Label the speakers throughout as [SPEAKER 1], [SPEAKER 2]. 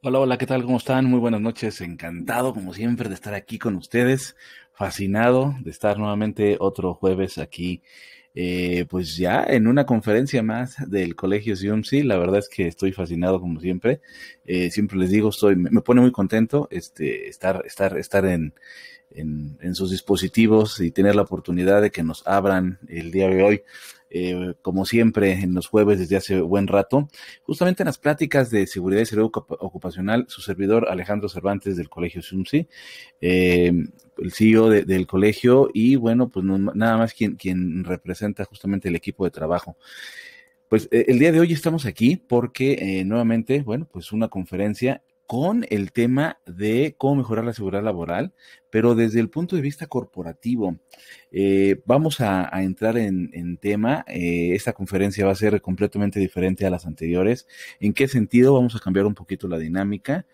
[SPEAKER 1] Hola, hola, ¿qué tal? ¿Cómo están? Muy buenas noches. Encantado, como siempre, de estar aquí con ustedes. Fascinado de estar nuevamente otro jueves aquí, eh, pues ya en una conferencia más del Colegio CIUMSI. La verdad es que estoy fascinado, como siempre. Eh, siempre les digo, estoy, me, me pone muy contento este, estar, estar, estar en, en, en, sus dispositivos y tener la oportunidad de que nos abran el día de hoy eh, como siempre en los jueves desde hace buen rato, justamente en las pláticas de seguridad y salud ocupacional, su servidor Alejandro Cervantes del Colegio SUMSI, eh, el CEO del colegio y bueno, pues nada más quien, quien representa justamente el equipo de trabajo. Pues eh, el día de hoy estamos aquí porque nuevamente, bueno, pues una conferencia con el tema de cómo mejorar la seguridad laboral, pero desde el punto de vista corporativo. Eh, vamos a, entrar en, tema. Eh, esta conferencia va a ser completamente diferente a las anteriores. ¿En qué sentido? Vamos a cambiar un poquito la dinámica.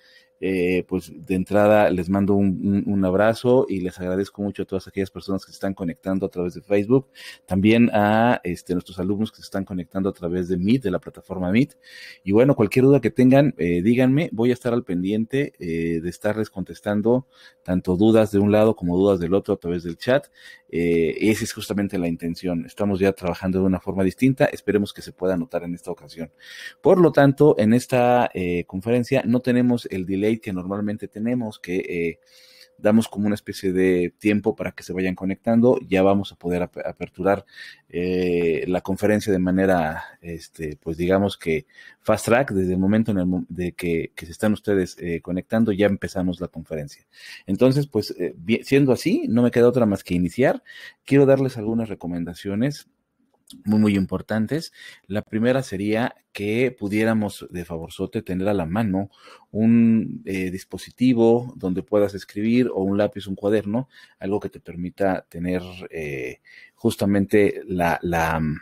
[SPEAKER 1] Eh, pues de entrada les mando un, un, abrazo y les agradezco mucho a todas aquellas personas que se están conectando a través de Facebook, también a este, nuestros alumnos que se están conectando a través de Meet, de la plataforma Meet. Y bueno, cualquier duda que tengan, eh, díganme, voy a estar al pendiente eh, de estarles contestando tanto dudas de un lado como dudas del otro a través del chat. Eh, esa es justamente la intención. Estamos ya trabajando de una forma distinta. Esperemos que se pueda notar en esta ocasión. Por lo tanto, en esta eh, conferencia no tenemos el delay que normalmente tenemos, que eh, damos como una especie de tiempo para que se vayan conectando, ya vamos a poder aperturar eh, la conferencia de manera, este, pues digamos que fast track, desde el momento en el de que, se están ustedes eh, conectando, ya empezamos la conferencia. Entonces, pues eh, siendo así, no me queda otra más que iniciar. Quiero darles algunas recomendaciones muy, muy importantes. La primera sería que pudiéramos de favorzote tener a la mano un eh, dispositivo donde puedas escribir o un lápiz, un cuaderno, algo que te permita tener eh, justamente la, la mm,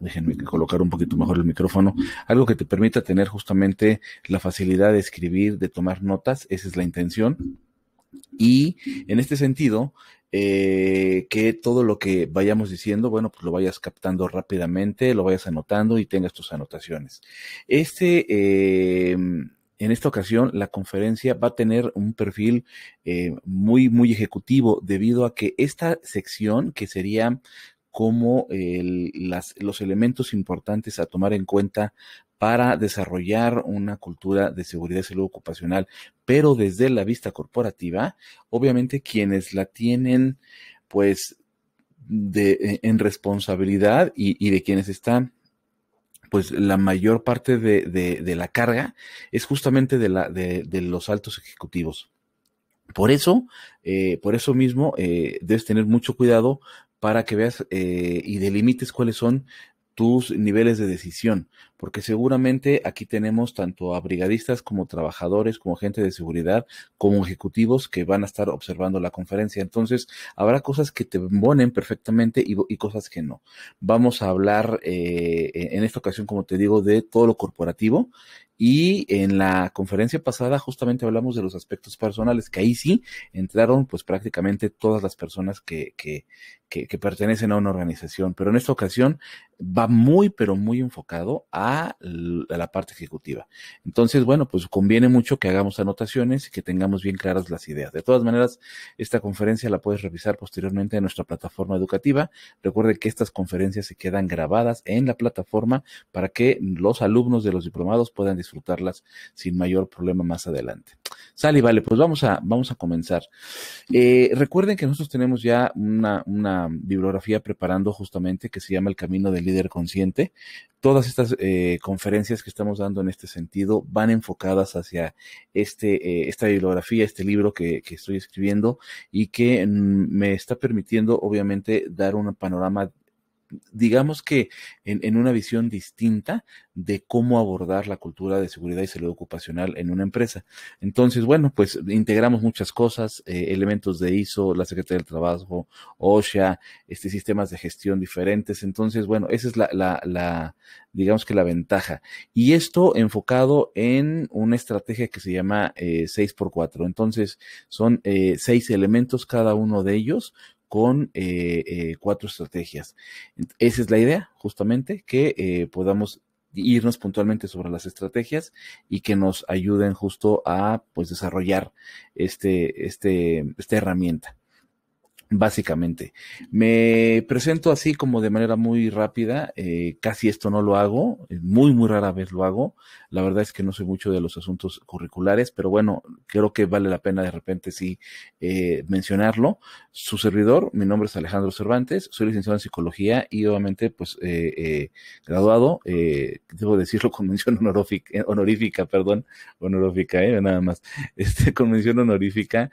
[SPEAKER 1] déjenme colocar un poquito mejor el micrófono, algo que te permita tener justamente la facilidad de escribir, de tomar notas, esa es la intención y en este sentido, eh, que todo lo que vayamos diciendo, bueno, pues lo vayas captando rápidamente, lo vayas anotando y tengas tus anotaciones. Este, eh, en esta ocasión, la conferencia va a tener un perfil eh, muy, muy ejecutivo debido a que esta sección, que sería como los elementos importantes a tomar en cuenta para desarrollar una cultura de seguridad y salud ocupacional, pero desde la vista corporativa, obviamente quienes la tienen, pues, e, en responsabilidad y, de quienes están pues la mayor parte de, la carga es justamente de, los altos ejecutivos. Por eso, eh, por eso mismo, eh, debes tener mucho cuidado para que veas eh, y delimites cuáles son tus niveles de decisión, porque seguramente aquí tenemos tanto a brigadistas como trabajadores, como gente de seguridad, como ejecutivos que van a estar observando la conferencia. Entonces, habrá cosas que te ponen perfectamente y, cosas que no. Vamos a hablar eh, e, en esta ocasión, como te digo, de todo lo corporativo y en la conferencia pasada justamente hablamos de los aspectos personales, que ahí sí entraron pues prácticamente todas las personas que pertenecen a una organización. Pero en esta ocasión va muy, pero muy enfocado a a la parte ejecutiva. Entonces, bueno, pues conviene mucho que hagamos anotaciones y que tengamos bien claras las ideas. De todas maneras, esta conferencia la puedes revisar posteriormente en nuestra plataforma educativa. Recuerde que estas conferencias se quedan grabadas en la plataforma para que los alumnos de los diplomados puedan disfrutarlas sin mayor problema más adelante. Sale, vale, pues vamos a, vamos a comenzar. Eh, recuerden que nosotros tenemos ya una, una, bibliografía preparando justamente que se llama El Camino del Líder Consciente. Todas estas eh, conferencias que estamos dando en este sentido van enfocadas hacia este, eh, esta bibliografía, este libro que, que estoy escribiendo y que mm, me está permitiendo, obviamente, dar un panorama digamos que en, en, una visión distinta de cómo abordar la cultura de seguridad y salud ocupacional en una empresa. Entonces, bueno, pues integramos muchas cosas, eh, elementos de ISO, la Secretaría del Trabajo, OSHA, este, sistemas de gestión diferentes. Entonces, bueno, esa es la, la, la, digamos que la ventaja. Y esto enfocado en una estrategia que se llama 6x4. Eh, Entonces, son eh, seis elementos cada uno de ellos con eh, eh, cuatro estrategias. Esa es la idea, justamente, que eh, podamos irnos puntualmente sobre las estrategias y que nos ayuden justo a pues desarrollar este, este, esta herramienta básicamente. Me presento así como de manera muy rápida, eh, casi esto no lo hago, eh, muy, muy rara vez lo hago. La verdad es que no sé mucho de los asuntos curriculares, pero bueno, creo que vale la pena de repente sí eh, mencionarlo. Su servidor, mi nombre es Alejandro Cervantes, soy licenciado en psicología y obviamente pues eh, graduado, debo decirlo con mención honorífica, perdón, honorífica, nada más, este, con mención honorífica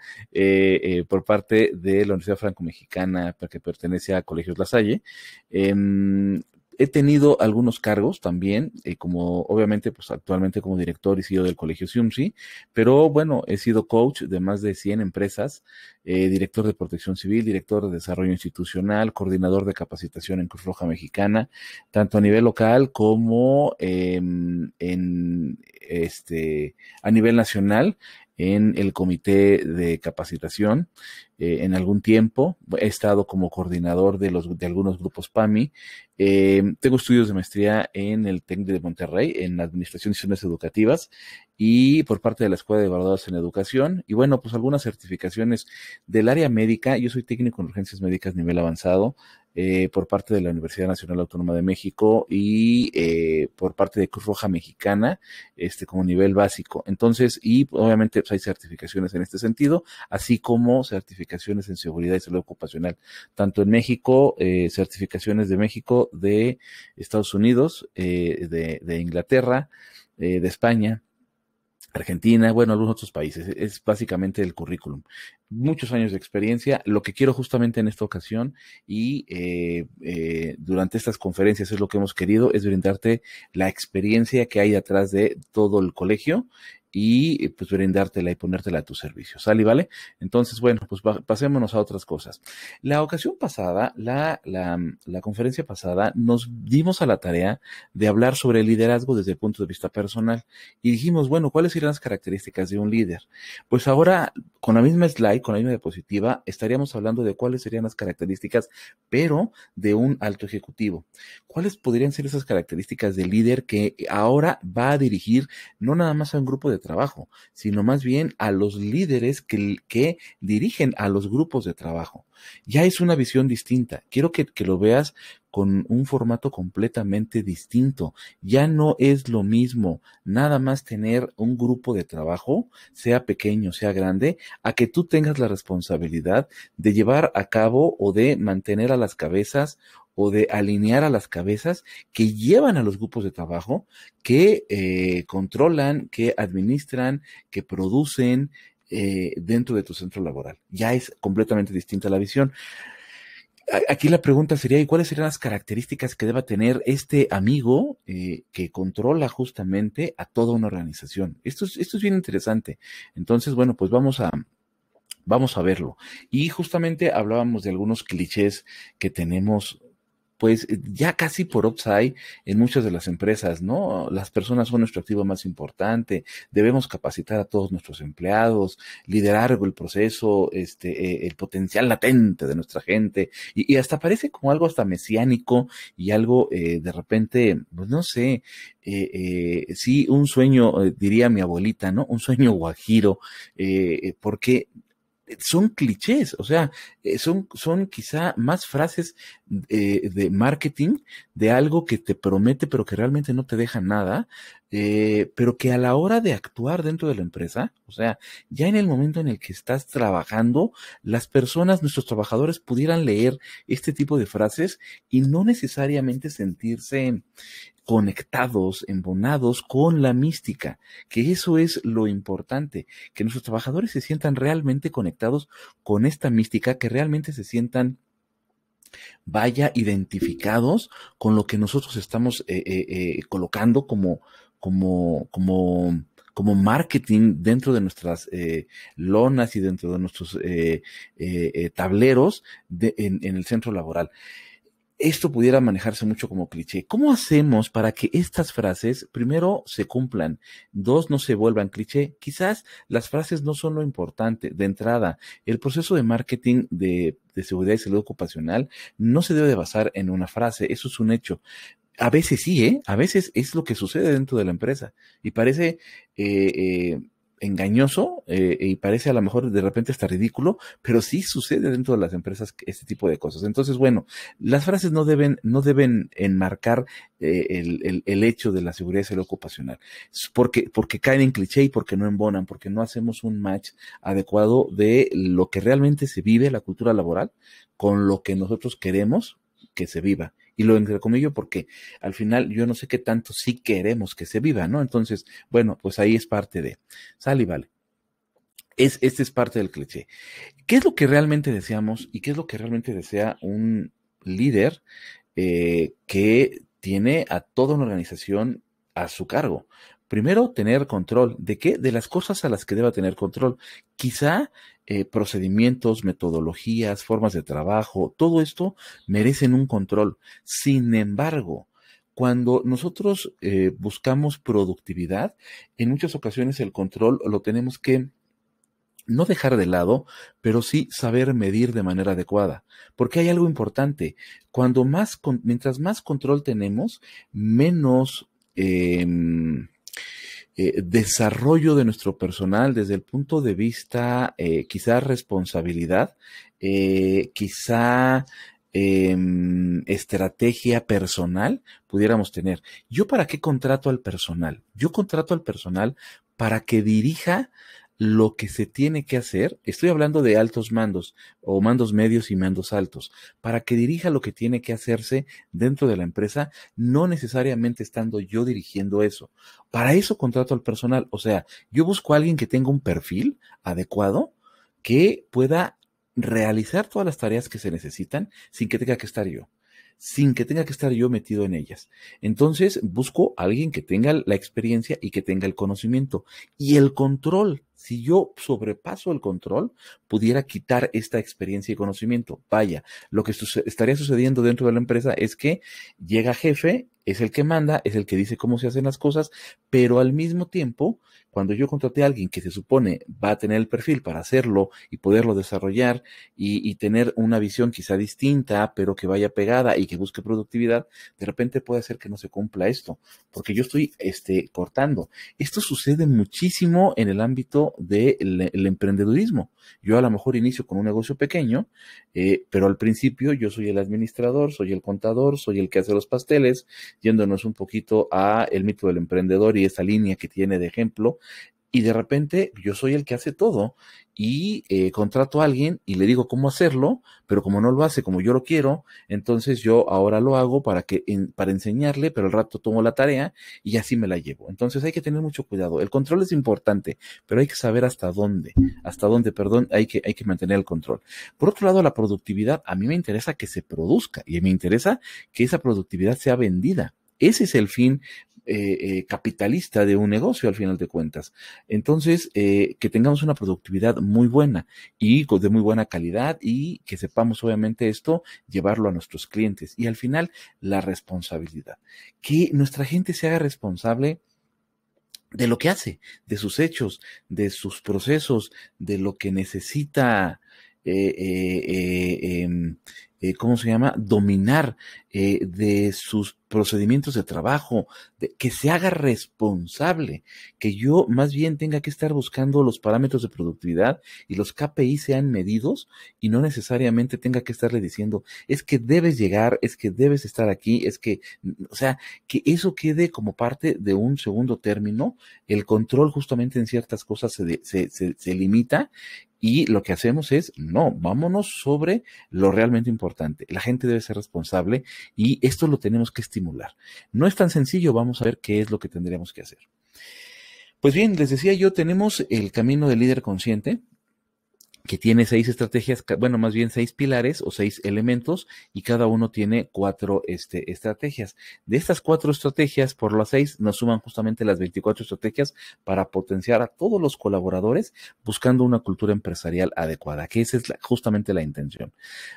[SPEAKER 1] por parte de la Universidad franco-mexicana que pertenece a Colegios La Salle. Em, he tenido algunos cargos también, eh, como obviamente, pues actualmente como director y CEO del Colegio SIUMSI, pero bueno, he sido coach de más de 100 empresas, eh, director de protección civil, director de desarrollo institucional, coordinador de capacitación en Cruz Roja Mexicana, tanto a nivel local como em, en este, a nivel nacional en el comité de capacitación eh, en algún tiempo. He estado como coordinador de, los, de algunos grupos PAMI. Eh, tengo estudios de maestría en el TEC de Monterrey, en Administración de Ciencias Educativas, y por parte de la Escuela de Evaluadores en Educación. Y bueno, pues algunas certificaciones del área médica. Yo soy técnico en urgencias médicas nivel avanzado eh, por parte de la Universidad Nacional Autónoma de México y eh, por parte de Cruz Roja Mexicana, este, como nivel básico. Entonces, y obviamente pues, hay certificaciones en este sentido, así como certificaciones en seguridad y salud ocupacional, tanto en México, eh, certificaciones de México, de Estados Unidos, eh, de, Inglaterra, eh, de España, Argentina, bueno, algunos otros países. E-, es básicamente el currículum. Muchos años de experiencia. Lo que quiero justamente en esta ocasión y eh, eh, durante estas conferencias es lo que hemos querido, es brindarte la experiencia que hay detrás de todo el colegio y eh, pues brindártela y ponértela a tu servicio. ¿Sale, vale? Entonces, bueno, pues pasémonos a otras cosas. La ocasión pasada, la, la, conferencia pasada, nos dimos a la tarea de hablar sobre el liderazgo desde el punto de vista personal y dijimos, bueno, ¿cuáles serían las características de un líder? Pues ahora, con la misma slide, con la misma diapositiva, estaríamos hablando de cuáles serían las características, pero de un alto ejecutivo. ¿Cuáles podrían ser esas características del líder que ahora va a dirigir no nada más a un grupo de trabajo, sino más bien a los líderes que, dirigen a los grupos de trabajo. Ya es una visión distinta. Quiero que, lo veas con un formato completamente distinto. Ya no es lo mismo nada más tener un grupo de trabajo, sea pequeño, sea grande, a que tú tengas la responsabilidad de llevar a cabo o de mantener a las cabezas o de alinear a las cabezas que llevan a los grupos de trabajo, que eh, controlan, que administran, que producen, eh, dentro de tu centro laboral. Ya es completamente distinta la visión. Aquí la pregunta sería, ¿y cuáles serían las características que deba tener este amigo eh, que controla justamente a toda una organización? Esto es, esto es bien interesante. Entonces, bueno, pues vamos a, vamos a verlo. Y justamente hablábamos de algunos clichés que tenemos pues eh, ya casi por upside en muchas de las empresas, ¿no? Las personas son nuestro activo más importante, debemos capacitar a todos nuestros empleados, liderar el proceso, este, e, el potencial latente de nuestra gente, y, hasta parece como algo hasta mesiánico y algo eh, de repente, pues no sé, eh, eh sí, un sueño, diría mi abuelita, ¿no? Un sueño guajiro, porque son clichés, o sea, eh, son, son quizá más frases de, eh, de marketing de algo que te promete pero que realmente no te deja nada, eh, pero que a la hora de actuar dentro de la empresa, o sea, ya en el momento en el que estás trabajando, las personas, nuestros trabajadores pudieran leer este tipo de frases y no necesariamente sentirse conectados, embonados con la mística, que eso es lo importante, que nuestros trabajadores se sientan realmente conectados con esta mística, que realmente se sientan vaya identificados con lo que nosotros estamos eh, eh, eh, colocando como, como, como, marketing dentro de nuestras eh, lonas y dentro de nuestros eh, eh, tableros en, el centro laboral esto pudiera manejarse mucho como cliché. ¿Cómo hacemos para que estas frases, primero, se cumplan? Dos, no se vuelvan cliché. Quizás las frases no son lo importante. De entrada, el proceso de marketing de, de seguridad y salud ocupacional no se debe basar en una frase. Eso es un hecho. A veces sí, ¿eh? A veces es lo que sucede dentro de la empresa. Y parece eh, eh, engañoso eh, y parece a lo mejor de repente hasta ridículo, pero sí sucede dentro de las empresas este tipo de cosas. Entonces, bueno, las frases no deben, no deben enmarcar eh, el, el, hecho de la seguridad y ocupacional, porque, porque caen en cliché y porque no embonan, porque no hacemos un match adecuado de lo que realmente se vive la cultura laboral con lo que nosotros queremos que se viva y lo entrecomillo porque al final yo no sé qué tanto sí queremos que se viva, ¿no? Entonces, bueno, pues ahí es parte de. Sale y vale. Es, este es parte del cliché. ¿Qué es lo que realmente deseamos y qué es lo que realmente desea un líder eh, que tiene a toda una organización a su cargo? primero tener control. ¿De qué? De las cosas a las que deba tener control. Quizá eh, procedimientos, metodologías, formas de trabajo, todo esto merecen un control. Sin embargo, cuando nosotros eh, buscamos productividad, en muchas ocasiones el control lo tenemos que no dejar de lado, pero sí saber medir de manera adecuada, porque hay algo importante. Cuando más, mientras más control tenemos, menos em, eh, desarrollo de nuestro personal desde el punto de vista, eh, quizá responsabilidad, eh, quizá em, estrategia personal pudiéramos tener. ¿Yo para qué contrato al personal? Yo contrato al personal para que dirija lo que se tiene que hacer, estoy hablando de altos mandos o mandos medios y mandos altos, para que dirija lo que tiene que hacerse dentro de la empresa, no necesariamente estando yo dirigiendo eso. Para eso contrato al personal, o sea, yo busco a alguien que tenga un perfil adecuado que pueda realizar todas las tareas que se necesitan sin que tenga que estar yo sin que tenga que estar yo metido en ellas. Entonces busco a alguien que tenga la experiencia y que tenga el conocimiento y el control si yo sobrepaso el control, pudiera quitar esta experiencia y conocimiento. Vaya, lo que estaría sucediendo dentro de la empresa es que llega jefe, es el que manda, es el que dice cómo se hacen las cosas, pero al mismo tiempo, cuando yo contraté a alguien que se supone va a tener el perfil para hacerlo y poderlo desarrollar y, tener una visión quizá distinta, pero que vaya pegada y que busque productividad, de repente puede hacer que no se cumpla esto, porque yo estoy este, cortando. Esto sucede muchísimo en el ámbito del de emprendedurismo. Yo a lo mejor inicio con un negocio pequeño, eh, pero al principio yo soy el administrador, soy el contador, soy el que hace los pasteles, yéndonos un poquito a el mito del emprendedor y esa línea que tiene de ejemplo y de repente yo soy el que hace todo y eh, contrato a alguien y le digo cómo hacerlo, pero como no lo hace como yo lo quiero, entonces yo ahora lo hago para que para enseñarle, pero al rato tomo la tarea y así me la llevo. Entonces hay que tener mucho cuidado. El control es importante, pero hay que saber hasta dónde, hasta dónde, perdón, hay que hay que mantener el control. Por otro lado, la productividad a mí me interesa que se produzca y me interesa que esa productividad sea vendida. Ese es el fin eh, eh, capitalista de un negocio al final de cuentas. Entonces, eh, que tengamos una productividad muy buena y de muy buena calidad y que sepamos obviamente esto, llevarlo a nuestros clientes. Y al final, la responsabilidad. Que nuestra gente se haga responsable de lo que hace, de sus hechos, de sus procesos, de lo que necesita em, ¿cómo se llama? Dominar de sus procedimientos de trabajo, de, que se haga responsable, que yo más bien tenga que estar buscando los parámetros de productividad y los KPI sean medidos y no necesariamente tenga que estarle diciendo, es que debes llegar, es que debes estar aquí, es que, o sea, que eso quede como parte de un segundo término, el control justamente en ciertas cosas se, se limita y lo que hacemos es, no, vámonos sobre lo realmente importante. La gente debe ser responsable y esto lo tenemos que estimular no es tan sencillo, vamos a ver qué es lo que tendríamos que hacer. Pues bien, les decía yo, tenemos el camino del líder consciente, que tiene seis estrategias, bueno, más bien seis pilares o seis elementos y cada uno tiene cuatro este, estrategias. De estas cuatro estrategias, por las seis, nos suman justamente las 24 estrategias para potenciar a todos los colaboradores buscando una cultura empresarial adecuada, que esa es justamente la intención.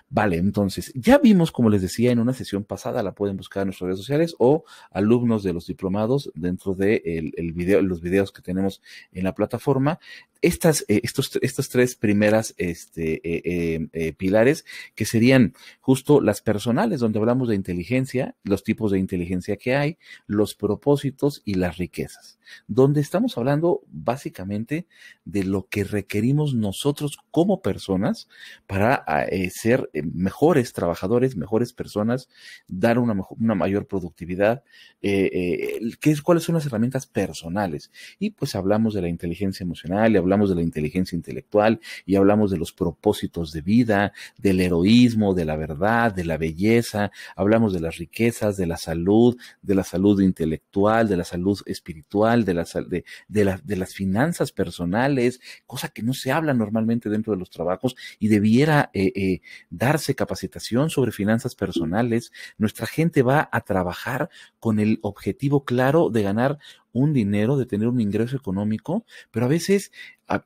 [SPEAKER 1] Vale, entonces, ya vimos, como les decía, en una sesión pasada, la pueden buscar en nuestras redes sociales o alumnos de los diplomados dentro de el, el video, los videos que tenemos en la plataforma, estas, eh, estos, tres primeras este, eh, em, eh, pilares, que serían justo las personales, donde hablamos de inteligencia, los tipos de inteligencia que hay, los propósitos y las riquezas, donde estamos hablando básicamente de lo que requerimos nosotros como personas para ser mejores trabajadores, mejores personas, dar una, una mayor productividad, ¿qué es, cuáles son las herramientas personales. Y pues hablamos de la inteligencia emocional, hablamos de la inteligencia intelectual y hablamos de los propósitos de vida, del heroísmo, de la verdad, de la belleza, hablamos de las riquezas, de la salud, de la salud intelectual, de la salud espiritual, de, de, las finanzas personales, cosa que no se habla normalmente dentro de los trabajos y debiera eh, eh, darse capacitación sobre finanzas personales. Nuestra gente va a trabajar con el objetivo claro de ganar un dinero, de tener un ingreso económico, pero a veces,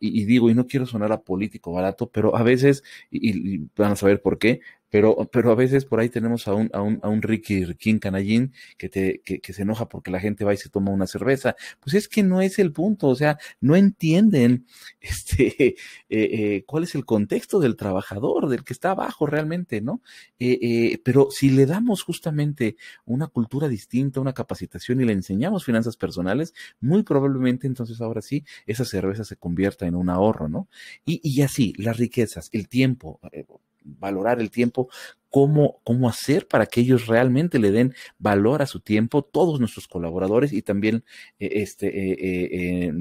[SPEAKER 1] y digo, y no quiero sonar a político barato, pero a veces, y, y van a saber por qué, pero, pero a veces por ahí tenemos a un, a un, Ricky Canallín que, te, que, se enoja porque la gente va y se toma una cerveza. Pues es que no es el punto, o sea, no entienden este, eh, eh, cuál es el contexto del trabajador, del que está abajo realmente, ¿no? Eh, pero si le damos justamente una cultura distinta, una capacitación y le enseñamos finanzas personales, muy probablemente entonces ahora sí esa cerveza se convierta en un ahorro, ¿no? Y, y así, las riquezas, el tiempo, valorar el tiempo, cómo, cómo hacer para que ellos realmente le den valor a su tiempo, todos nuestros colaboradores y también eh, este... Eh, eh,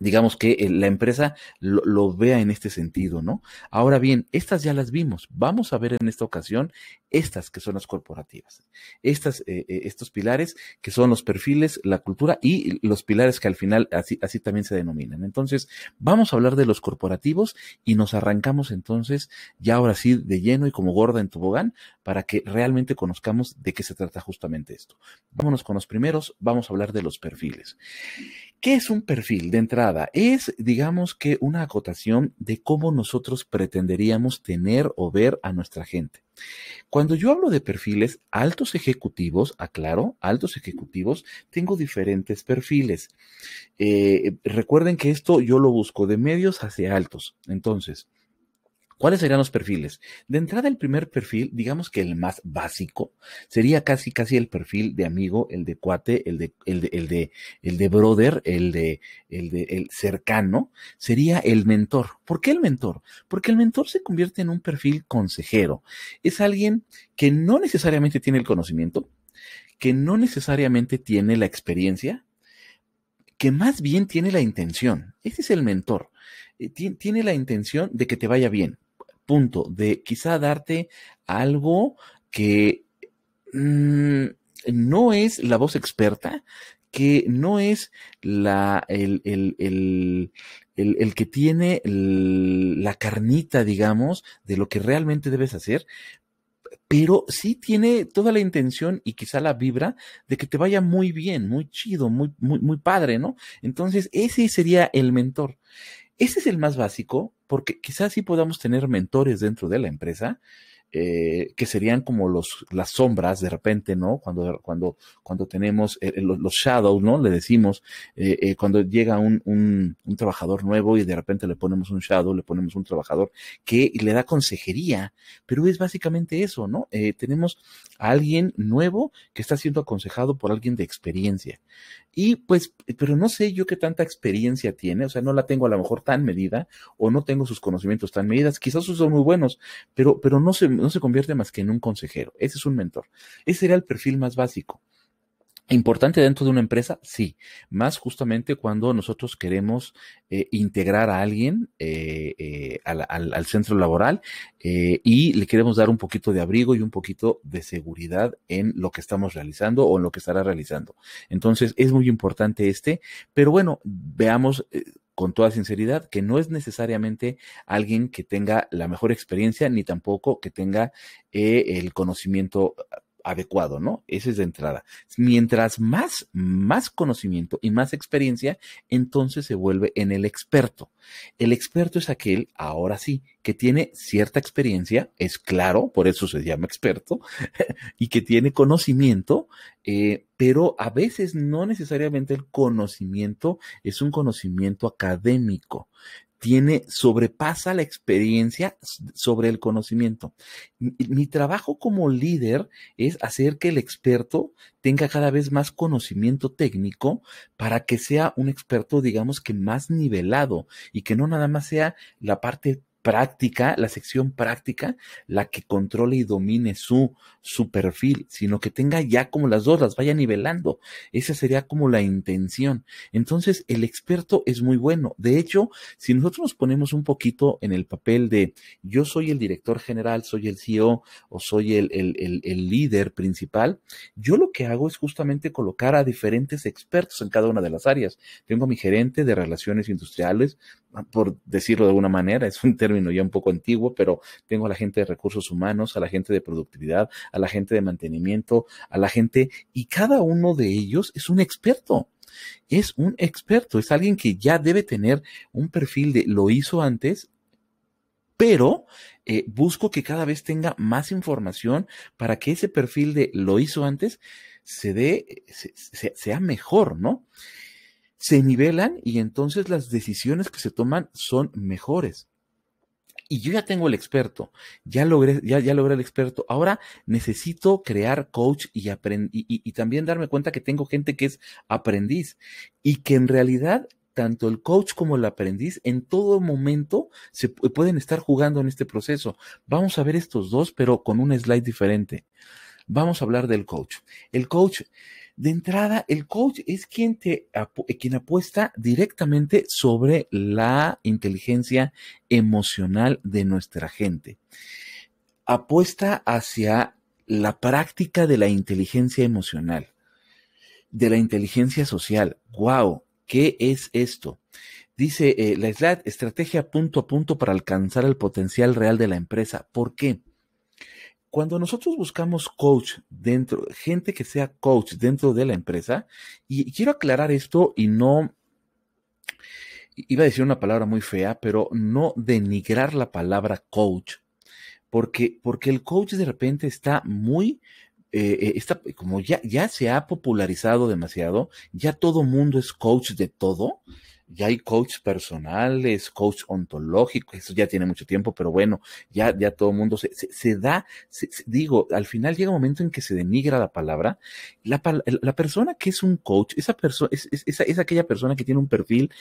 [SPEAKER 1] digamos que la empresa lo, lo, vea en este sentido, ¿no? Ahora bien, estas ya las vimos. Vamos a ver en esta ocasión estas que son las corporativas, estas, eh, eh, estos pilares que son los perfiles, la cultura y los pilares que al final así, así también se denominan. Entonces, vamos a hablar de los corporativos y nos arrancamos entonces ya ahora sí de lleno y como gorda en tobogán para que realmente conozcamos de qué se trata justamente esto. Vámonos con los primeros, vamos a hablar de los perfiles. ¿Qué es un perfil de entrada? Es, digamos que, una acotación de cómo nosotros pretenderíamos tener o ver a nuestra gente. Cuando yo hablo de perfiles, altos ejecutivos, aclaro, altos ejecutivos, tengo diferentes perfiles. Eh, recuerden que esto yo lo busco de medios hacia altos. Entonces, ¿Cuáles serían los perfiles? De entrada, el primer perfil, digamos que el más básico, sería casi, casi el perfil de amigo, el de cuate, el de, el de, el de, el de brother, el de, el de, el cercano, sería el mentor. ¿Por qué el mentor? Porque el mentor se convierte en un perfil consejero. Es alguien que no necesariamente tiene el conocimiento, que no necesariamente tiene la experiencia, que más bien tiene la intención. Ese es el mentor. Eh, tiene la intención de que te vaya bien, punto de quizá darte algo que mm, no es la voz experta, que no es la, el, el, el, el que tiene la carnita, digamos, de lo que realmente debes hacer, pero sí tiene toda la intención y quizá la vibra de que te vaya muy bien, muy chido, muy, muy, muy padre, ¿no? Entonces, ese sería el mentor. Ese es el más básico, porque quizás sí podamos tener mentores dentro de la empresa eh, que serían como los, las sombras de repente, ¿no? Cuando, cuando, cuando tenemos eh, los, shadows, ¿no? Le decimos, eh, cuando llega un, un, trabajador nuevo y de repente le ponemos un shadow, le ponemos un trabajador que le da consejería, pero es básicamente eso, ¿no? tenemos a alguien nuevo que está siendo aconsejado por alguien de experiencia. Y pues, pero no sé yo qué tanta experiencia tiene, o sea, no la tengo a lo mejor tan medida o no tengo sus conocimientos tan medidas, quizás sus son muy buenos, pero, pero no sé no se convierte más que en un consejero. Ese es un mentor. Ese era el perfil más básico. Importante dentro de una empresa, sí, más justamente cuando nosotros queremos eh, integrar a alguien eh, eh, al, centro laboral y le queremos dar un poquito de abrigo y un poquito de seguridad en lo que estamos realizando o en lo que estará realizando. Entonces es muy importante este, pero bueno, veamos con toda sinceridad que no es necesariamente alguien que tenga la mejor experiencia ni tampoco que tenga eh, el conocimiento ah, adecuado, ¿no? Ese es de entrada. Mientras más, más conocimiento y más experiencia, entonces se vuelve en el experto. El experto es aquel, ahora sí, que tiene cierta experiencia, es claro, por eso se llama experto, y que tiene conocimiento, eh, pero a veces no necesariamente el conocimiento es un conocimiento académico, tiene, sobrepasa la experiencia sobre el conocimiento. Mi, trabajo como líder es hacer que el experto tenga cada vez más conocimiento técnico para que sea un experto, digamos que más nivelado y que no nada más sea la parte práctica, la sección práctica, la que controle y domine su, su perfil, sino que tenga ya como las dos, las vaya nivelando. Esa sería como la intención. Entonces, el experto es muy bueno. De hecho, si nosotros nos ponemos un poquito en el papel de yo soy el director general, soy el CEO o soy el, el, el, el líder principal, yo lo que hago es justamente colocar a diferentes expertos en cada una de las áreas. Tengo a mi gerente de relaciones industriales, por decirlo de alguna manera, es un término ya un poco antiguo, pero tengo a la gente de recursos humanos, a la gente de productividad, a la gente de mantenimiento, a la gente, y cada uno de ellos es un experto. Es un experto, es alguien que ya debe tener un perfil de lo hizo antes, pero eh, busco que cada vez tenga más información para que ese perfil de lo hizo antes se dé, eh, sea mejor, ¿no? se nivelan y entonces las decisiones que se toman son mejores. Y yo ya tengo el experto, ya logré, ya, ya logré el experto. Ahora necesito crear coach y, y, y también darme cuenta que tengo gente que es aprendiz y que en realidad tanto el coach como el aprendiz en todo momento se pueden estar jugando en este proceso. Vamos a ver estos dos, pero con un slide diferente. Vamos a hablar del coach. El coach de entrada, el coach es quien te quien apuesta directamente sobre la inteligencia emocional de nuestra gente. Apuesta hacia la práctica de la inteligencia emocional, de la inteligencia social. Guau, ¿Qué es esto? Dice eh, la SLAT, estrategia punto a punto para alcanzar el potencial real de la empresa. ¿Por qué? Cuando nosotros buscamos coach dentro, gente que sea coach dentro de la empresa, y, quiero aclarar esto y no, iba a decir una palabra muy fea, pero no denigrar la palabra coach, porque, porque el coach de repente está muy, eh, eh, está, como ya, ya se ha popularizado demasiado, ya todo mundo es coach de todo, ya hay coaches personales, coach ontológico, eso ya tiene mucho tiempo, pero bueno, ya, ya todo el mundo se, se, da, digo, al final llega un momento en que se denigra la palabra. La, la persona que es un coach, esa persona, es, es aquella persona que tiene un perfil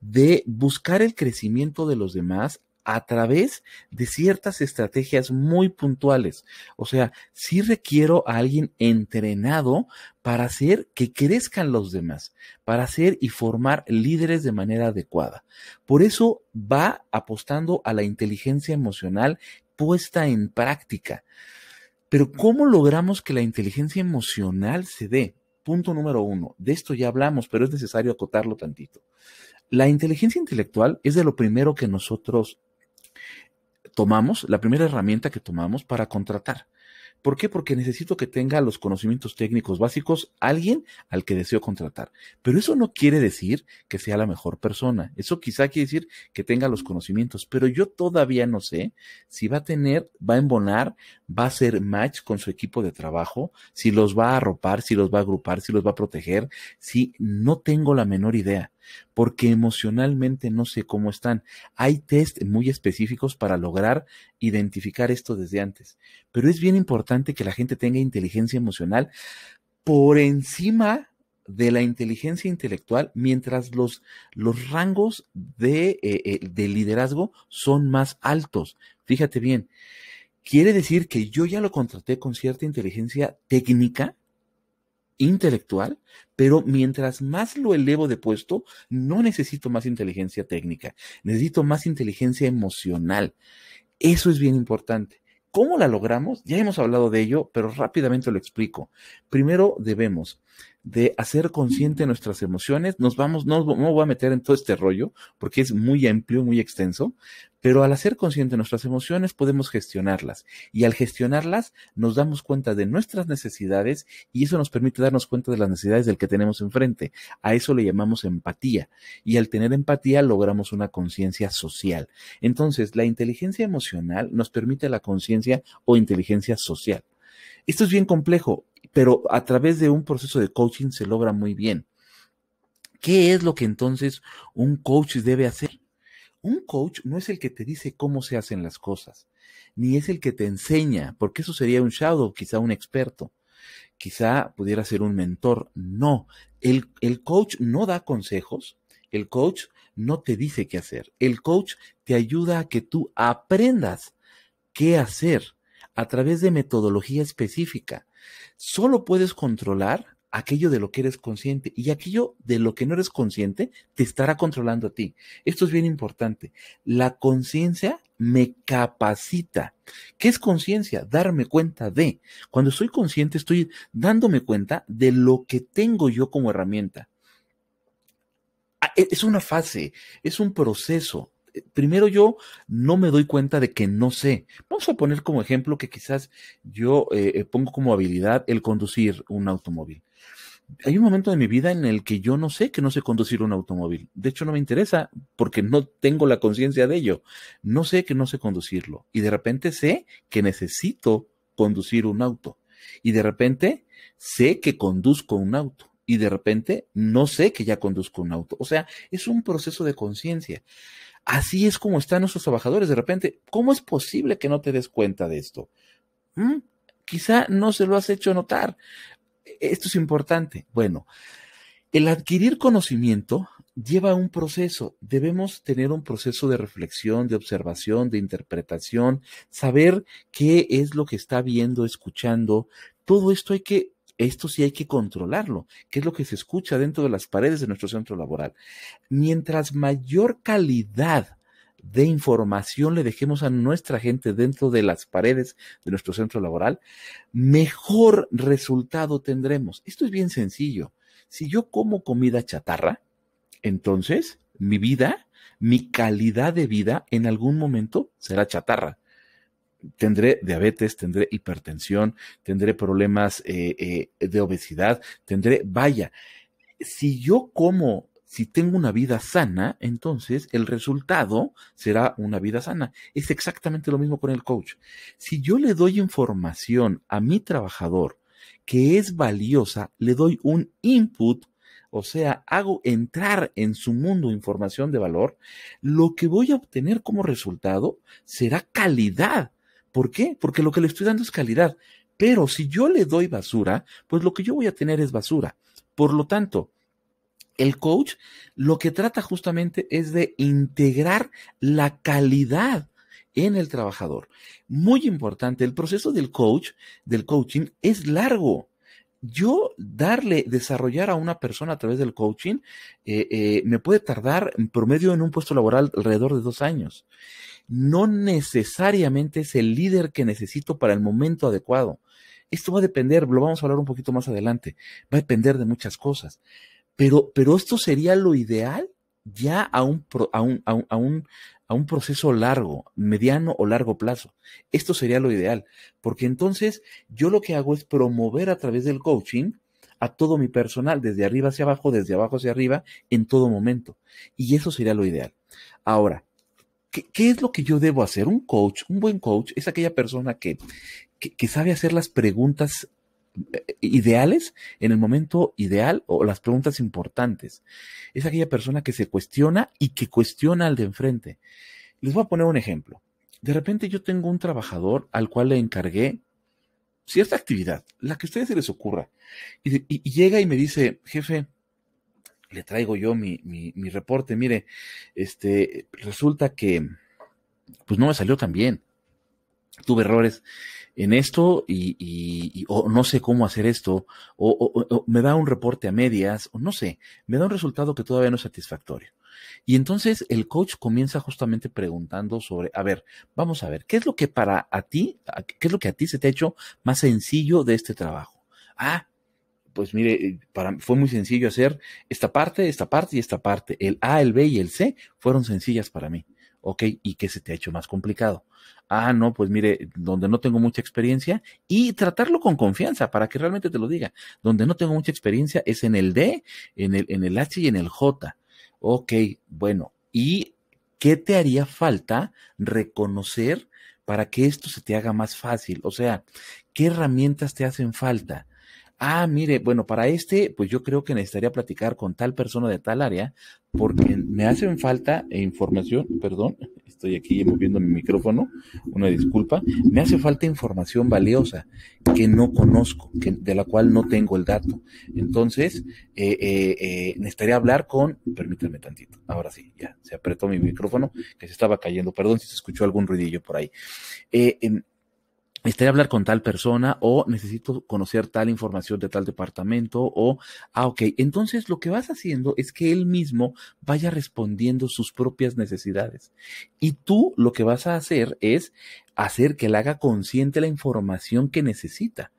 [SPEAKER 1] de buscar el crecimiento de los demás a través de ciertas estrategias muy puntuales. O sea, sí requiero a alguien entrenado para hacer que crezcan los demás, para hacer y formar líderes de manera adecuada. Por eso va apostando a la inteligencia emocional puesta en práctica. Pero ¿cómo logramos que la inteligencia emocional se dé? Punto número uno. De esto ya hablamos, pero es necesario acotarlo tantito. La inteligencia intelectual es de lo primero que nosotros tomamos, la primera herramienta que tomamos para contratar. ¿Por qué? Porque necesito que tenga los conocimientos técnicos básicos alguien al que deseo contratar. Pero eso no quiere decir que sea la mejor persona. Eso quizá quiere decir que tenga los conocimientos, pero yo todavía no sé si va a tener, va a embonar, va a hacer match con su equipo de trabajo, si los va a arropar, si los va a agrupar, si los va a proteger, si no tengo la menor idea porque emocionalmente no sé cómo están. Hay test muy específicos para lograr identificar esto desde antes, pero es bien importante que la gente tenga inteligencia emocional por encima de la inteligencia intelectual, mientras los, los rangos de, eh, eh, de liderazgo son más altos. Fíjate bien, quiere decir que yo ya lo contraté con cierta inteligencia técnica, intelectual, pero mientras más lo elevo de puesto, no necesito más inteligencia técnica, necesito más inteligencia emocional. Eso es bien importante. ¿Cómo la logramos? Ya hemos hablado de ello, pero rápidamente lo explico. Primero debemos de hacer consciente nuestras emociones. Nos vamos, no, me voy a meter en todo este rollo porque es muy amplio, muy extenso, pero al hacer consciente nuestras emociones podemos gestionarlas y al gestionarlas nos damos cuenta de nuestras necesidades y eso nos permite darnos cuenta de las necesidades del que tenemos enfrente. A eso le llamamos empatía y al tener empatía logramos una conciencia social. Entonces, la inteligencia emocional nos permite la conciencia o inteligencia social. Esto es bien complejo, pero a través de un proceso de coaching se logra muy bien. ¿Qué es lo que entonces un coach debe hacer? Un coach no es el que te dice cómo se hacen las cosas, ni es el que te enseña, porque eso sería un shadow, quizá un experto, quizá pudiera ser un mentor. No, el, el coach no da consejos, el coach no te dice qué hacer, el coach te ayuda a que tú aprendas qué hacer a través de metodología específica. Solo puedes controlar aquello de lo que eres consciente y aquello de lo que no eres consciente te estará controlando a ti. Esto es bien importante. La conciencia me capacita. ¿Qué es conciencia? Darme cuenta de. Cuando soy consciente estoy dándome cuenta de lo que tengo yo como herramienta. Ah, e, es una fase, es un proceso. Eh, primero yo no me doy cuenta de que no sé. Vamos a poner como ejemplo que quizás yo eh, eh, pongo como habilidad el conducir un automóvil hay un momento de mi vida en el que yo no sé que no sé conducir un automóvil. De hecho, no me interesa porque no tengo la conciencia de ello. No sé que no sé conducirlo. Y de repente sé que necesito conducir un auto. Y de repente sé que conduzco un auto. Y de repente no sé que ya conduzco un auto. O sea, es un proceso de conciencia. Así es como están nuestros trabajadores. De repente, ¿cómo es posible que no te des cuenta de esto? Mm, quizá no se lo has hecho notar esto es importante. Bueno, el adquirir conocimiento lleva a un proceso. Debemos tener un proceso de reflexión, de observación, de interpretación, saber qué es lo que está viendo, escuchando. Todo esto hay que esto sí hay que controlarlo, qué es lo que se escucha dentro de las paredes de nuestro centro laboral. Mientras mayor calidad de información le dejemos a nuestra gente dentro de las paredes de nuestro centro laboral, mejor resultado tendremos. Esto es bien sencillo. Si yo como comida chatarra, entonces mi vida, mi calidad de vida en algún momento será chatarra. Tendré diabetes, tendré hipertensión, tendré problemas eh, eh, de obesidad, tendré, vaya, si yo como si tengo una vida sana, entonces el resultado será una vida sana. Es exactamente lo mismo con el coach. Si yo le doy información a mi trabajador que es valiosa, le doy un input, o sea, hago entrar en su mundo información de valor, lo que voy a obtener como resultado será calidad. ¿Por qué? Porque lo que le estoy dando es calidad. Pero si yo le doy basura, pues lo que yo voy a tener es basura. Por lo tanto, el coach lo que trata justamente es de integrar la calidad en el trabajador. Muy importante, el proceso del coach, del coaching, es largo. Yo darle, desarrollar a una persona a través del coaching, eh, eh, me puede tardar en promedio en un puesto laboral alrededor de dos años. No necesariamente es el líder que necesito para el momento adecuado. Esto va a depender, lo vamos a hablar un poquito más adelante, va a depender de muchas cosas. Pero, esto sería lo ideal ya a un, a un, a un, proceso largo, mediano o largo plazo. Esto sería lo ideal, porque entonces yo lo que hago es promover a través del coaching a todo mi personal, desde arriba hacia abajo, desde abajo hacia arriba, en todo momento. Y eso sería lo ideal. Ahora, ¿qué, es lo que yo debo hacer? Un coach, un buen coach, es aquella persona que, que, que sabe hacer las preguntas ideales en el momento ideal o las preguntas importantes. Es aquella persona que se cuestiona y que cuestiona al de enfrente. Les voy a poner un ejemplo. De repente yo tengo un trabajador al cual le encargué cierta actividad, la que a ustedes se les ocurra, y, llega y me dice, jefe, le traigo yo mi, mi, mi reporte, mire, este, resulta que, pues no me salió tan bien tuve errores en esto y, y, o no sé cómo hacer esto, o, me da un reporte a medias, o no sé, me da un resultado que todavía no es satisfactorio. Y entonces el coach comienza justamente preguntando sobre, a ver, vamos a ver, ¿qué es lo que para a ti, qué es lo que a ti se te ha hecho más sencillo de este trabajo? Ah, pues mire, eh, para, fue muy sencillo hacer esta parte, esta parte y esta parte. El A, el B y el C fueron sencillas para mí. ¿ok? ¿Y qué se te ha hecho más complicado? Ah, no, pues mire, donde no tengo mucha experiencia y tratarlo con confianza para que realmente te lo diga. Donde no tengo mucha experiencia es en el D, en el, en el H y en el J. Ok, bueno, ¿y qué te haría falta reconocer para que esto se te haga más fácil? O sea, ¿qué herramientas te hacen falta? ah, mire, bueno, para este, pues yo creo que necesitaría platicar con tal persona de tal área, porque me hacen falta información, perdón, estoy aquí moviendo mi micrófono, una disculpa, me hace falta información valiosa que no conozco, que, de la cual no tengo el dato. Entonces, eh, eh, eh, necesitaría hablar con, permítanme tantito, ahora sí, ya, se apretó mi micrófono que se estaba cayendo, perdón si se escuchó algún ruidillo por ahí. Em, Estoy a hablar con tal persona o necesito conocer tal información de tal departamento o, ah, ok, entonces lo que vas haciendo es que él mismo vaya respondiendo sus propias necesidades. Y tú lo que vas a hacer es hacer que él haga consciente la información que necesita.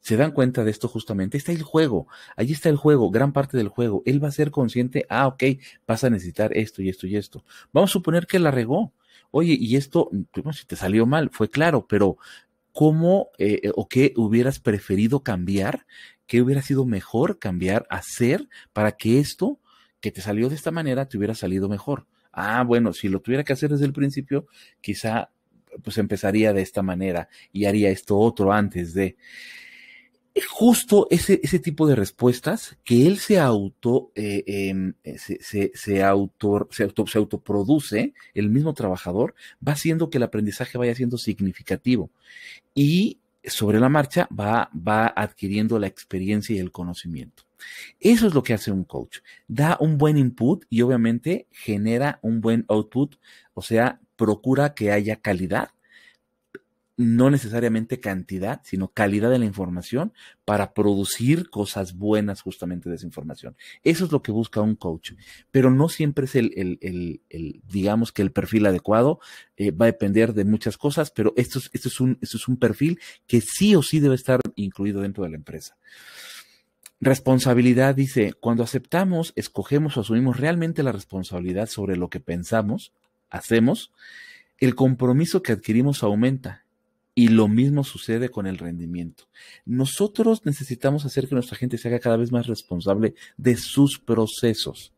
[SPEAKER 1] Se dan cuenta de esto justamente. Está el juego. Allí está el juego, gran parte del juego. Él va a ser consciente, ah, ok, vas a necesitar esto y esto y esto. Vamos a suponer que la regó oye, y esto, bueno, si te salió mal, fue claro, pero cómo eh, eh, o qué hubieras preferido cambiar, qué hubiera sido mejor cambiar, hacer para que esto que te salió de esta manera te hubiera salido mejor. Ah, bueno, si lo tuviera que hacer desde el principio, quizá pues empezaría de esta manera y haría esto otro antes de justo ese, ese tipo de respuestas que él se auto, eh, em, eh, se, se, se, auto, se autoproduce, el mismo trabajador, va haciendo que el aprendizaje vaya siendo significativo y sobre la marcha va, va adquiriendo la experiencia y el conocimiento. Eso es lo que hace un coach. Da un buen input y obviamente genera un buen output, o sea, procura que haya calidad no necesariamente cantidad, sino calidad de la información para producir cosas buenas justamente de esa información. Eso es lo que busca un coach, pero no siempre es el, el, el, digamos que el perfil adecuado, eh, va a depender de muchas cosas, pero esto esto, es un, esto es un perfil que sí o sí debe estar incluido dentro de la empresa. Responsabilidad dice, cuando aceptamos, escogemos o asumimos realmente la responsabilidad sobre lo que pensamos, hacemos, el compromiso que adquirimos aumenta y lo mismo sucede con el rendimiento. Nosotros necesitamos hacer que nuestra gente se haga cada vez más responsable de sus procesos,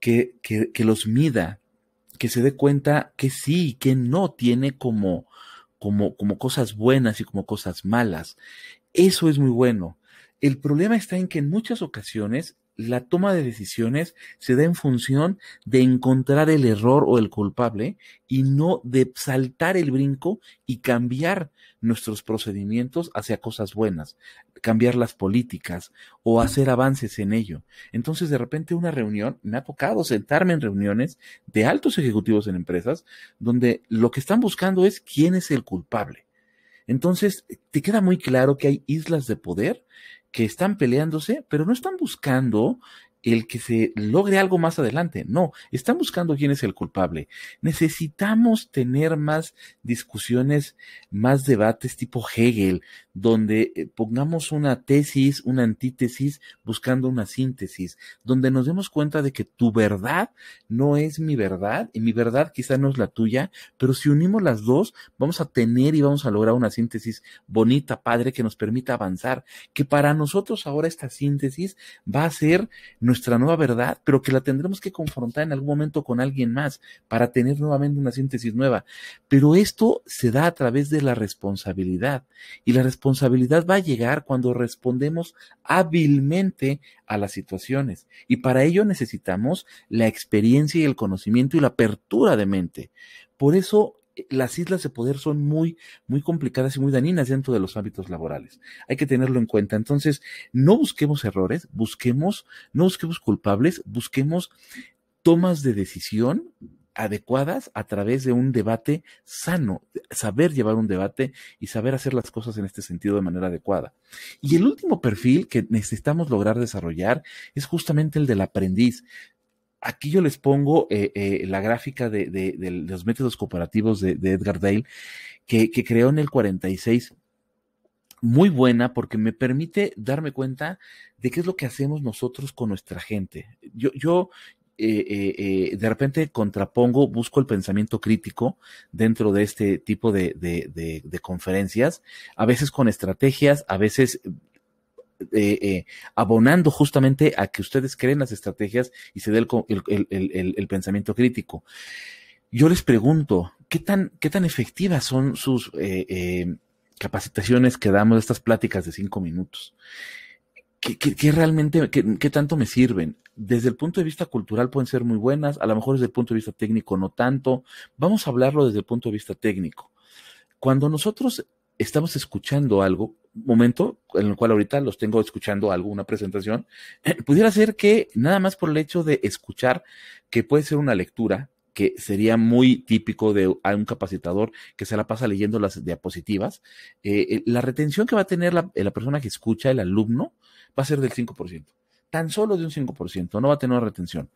[SPEAKER 1] que, los mida, que se dé cuenta que sí y que no tiene como, como, como cosas buenas y como cosas malas. Eso es muy bueno. El problema está en que en muchas ocasiones la toma de decisiones se da en función de encontrar el error o el culpable y no de saltar el brinco y cambiar nuestros procedimientos hacia cosas buenas, cambiar las políticas o hacer avances en ello. Entonces, de repente, una reunión, me ha tocado sentarme en reuniones de altos ejecutivos en empresas donde lo que están buscando es quién es el culpable. Entonces, te queda muy claro que hay islas de poder que están peleándose, pero no están buscando el que se logre algo más adelante. No, están buscando quién es el culpable. Necesitamos tener más discusiones, más debates tipo Hegel, donde eh, pongamos una tesis, una antítesis, buscando una síntesis, donde nos demos cuenta de que tu verdad no es mi verdad y mi verdad quizá no es la tuya, pero si unimos las dos, vamos a tener y vamos a lograr una síntesis bonita, padre, que nos permita avanzar, que para nosotros ahora esta síntesis va a ser nuestra nueva verdad, pero que la tendremos que confrontar en algún momento con alguien más para tener nuevamente una síntesis nueva. Pero esto se da a través de la responsabilidad y la responsabilidad va a llegar cuando respondemos hábilmente a las situaciones y para ello necesitamos la experiencia y el conocimiento y la apertura de mente. Por eso eh, las islas de poder son muy, muy complicadas y muy dañinas dentro de los ámbitos laborales. Hay que tenerlo en cuenta. Entonces, no busquemos errores, busquemos, no busquemos culpables, busquemos tomas de decisión adecuadas a través de un debate sano, saber llevar un debate y saber hacer las cosas en este sentido de manera adecuada. Y el último perfil que necesitamos lograr desarrollar es justamente el del aprendiz. Aquí yo les pongo eh, eh, la gráfica de, los métodos cooperativos de, Edgar Dale, que, creó en el 46. Muy buena porque me permite darme cuenta de qué es lo que hacemos nosotros con nuestra gente. Yo, eh, de repente contrapongo, busco el pensamiento crítico dentro de este tipo de conferencias, a veces con estrategias, a veces eh, eh, abonando justamente a que ustedes creen las estrategias y se dé el, pensamiento crítico. Yo les pregunto, ¿qué tan, qué tan efectivas son sus eh, capacitaciones que damos, estas pláticas de cinco minutos? ¿Qué, realmente, qué tanto me sirven? Desde el punto de vista cultural pueden ser muy buenas, a lo mejor desde el punto de vista técnico no tanto. Vamos a hablarlo desde el punto de vista técnico. Cuando nosotros estamos escuchando algo, momento en el cual ahorita los tengo escuchando algo, una presentación, eh, pudiera ser que nada más por el hecho de escuchar, que puede ser una lectura, que sería muy típico de un capacitador que se la pasa leyendo las diapositivas, eh, eh, la retención que va a tener la, la persona que escucha, el alumno, va a ser del 5% tan solo de un 5%, no va a tener una retención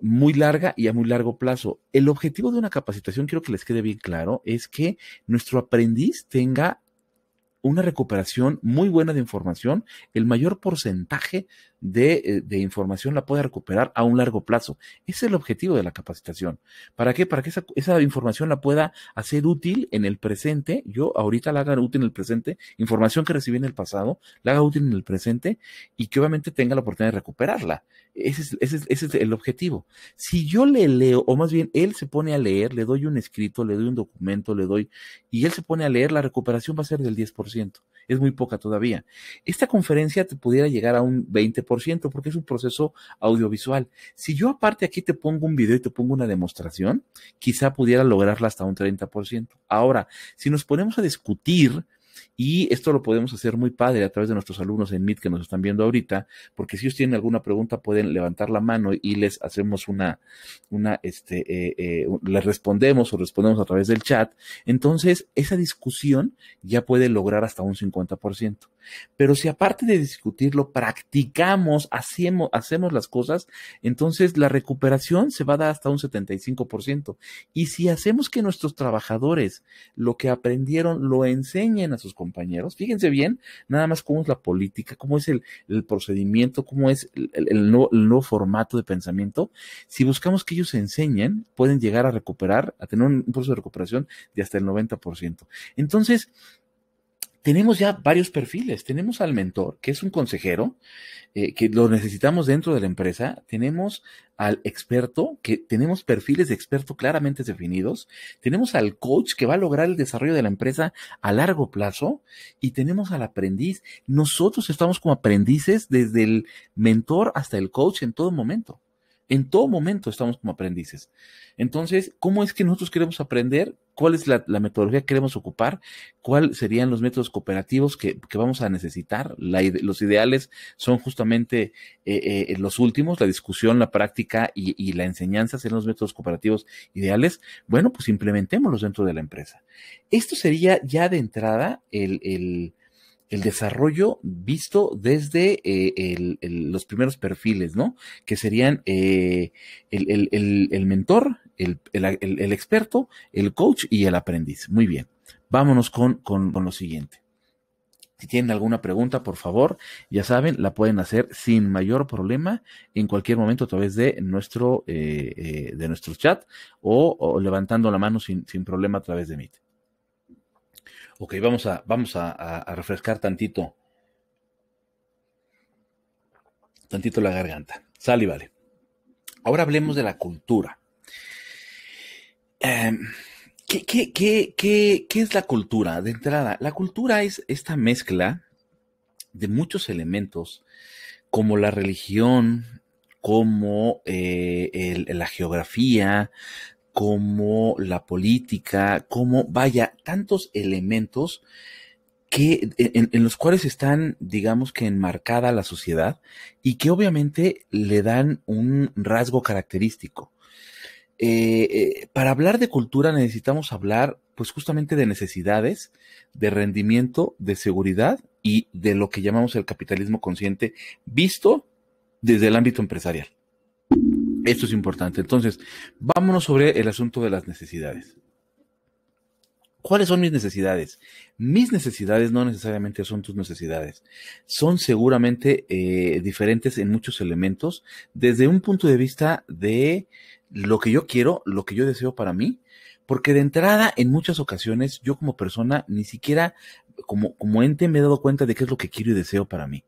[SPEAKER 1] muy larga y a muy largo plazo. El objetivo de una capacitación, quiero que les quede bien claro, es que nuestro aprendiz tenga una recuperación muy buena de información el mayor porcentaje eh, de, información la pueda recuperar a un largo plazo. Ese es el objetivo de la capacitación. ¿Para qué? Para que esa, esa información la pueda hacer útil en el presente. Yo ahorita la haga útil en el presente, información que recibí en el pasado, la haga útil en el presente y que obviamente tenga la oportunidad de recuperarla. Ese es, ese es, ese es el objetivo. Si yo le leo, o más bien él se pone a leer, le doy un escrito, le doy un documento, le doy, y él se pone a leer, la recuperación va a ser del 10%. Es muy poca todavía. Esta conferencia te pudiera llegar a un 20% porque es un proceso audiovisual. Si yo aparte aquí te pongo un video y te pongo una demostración, quizá pudiera lograrla hasta un 30%. Ahora, si nos ponemos a discutir y esto lo podemos hacer muy padre a través de nuestros alumnos en Meet que nos están viendo ahorita, porque si ellos tienen alguna pregunta pueden levantar la mano y les hacemos una, una, este, eh, eh, les respondemos o respondemos a través del chat. Entonces, esa discusión ya puede lograr hasta un 50%. Pero si aparte de discutirlo, practicamos, hacemos, hacemos las cosas, entonces la recuperación se va a dar hasta un 75%. Y si hacemos que nuestros trabajadores lo que aprendieron lo enseñen a sus compañeros. Fíjense bien, nada más cómo es la política, cómo es el, procedimiento, cómo es el, el, nuevo, formato de pensamiento. Si buscamos que ellos se enseñen, pueden llegar a recuperar, a tener un proceso de recuperación de hasta el 90%. Entonces, tenemos ya varios perfiles. Tenemos al mentor, que es un consejero, eh, que lo necesitamos dentro de la empresa. Tenemos al experto, que tenemos perfiles de experto claramente definidos. Tenemos al coach, que va a lograr el desarrollo de la empresa a largo plazo. Y tenemos al aprendiz. Nosotros estamos como aprendices desde el mentor hasta el coach en todo momento. En todo momento estamos como aprendices. Entonces, ¿cómo es que nosotros queremos aprender? cuál es la, metodología que queremos ocupar, cuáles serían los métodos cooperativos que, vamos a necesitar. los ideales son justamente eh, eh, los últimos, la discusión, la práctica y, la enseñanza serán los métodos cooperativos ideales. Bueno, pues implementémoslos dentro de la empresa. Esto sería ya de entrada el, desarrollo visto desde eh, los primeros perfiles, ¿no? Que serían el, el, mentor, el, experto, el coach y el aprendiz. Muy bien, vámonos con, lo siguiente. Si tienen alguna pregunta, por favor, ya saben, la pueden hacer sin mayor problema en cualquier momento a través de nuestro, eh, eh, de nuestro chat o, levantando la mano sin, problema a través de Meet. Ok, vamos a, vamos a, refrescar tantito, tantito la garganta. sal y vale. Ahora hablemos de la cultura. Em, qué ¿qué, qué, qué, qué, es la cultura? De entrada, la cultura es esta mezcla de muchos elementos, como la religión, como eh, la geografía, como la política, como, vaya, tantos elementos que, en, los cuales están, digamos que enmarcada la sociedad y que obviamente le dan un rasgo característico. Eh, eh, para hablar de cultura necesitamos hablar pues justamente de necesidades, de rendimiento, de seguridad y de lo que llamamos el capitalismo consciente visto desde el ámbito empresarial. Esto es importante. Entonces, vámonos sobre el asunto de las necesidades. ¿Cuáles son mis necesidades? Mis necesidades no necesariamente son tus necesidades. Son seguramente eh, diferentes en muchos elementos desde un punto de vista de lo que yo quiero, lo que yo deseo para mí, porque de entrada en muchas ocasiones yo como persona ni siquiera como, como ente me he dado cuenta de qué es lo que quiero y deseo para mí.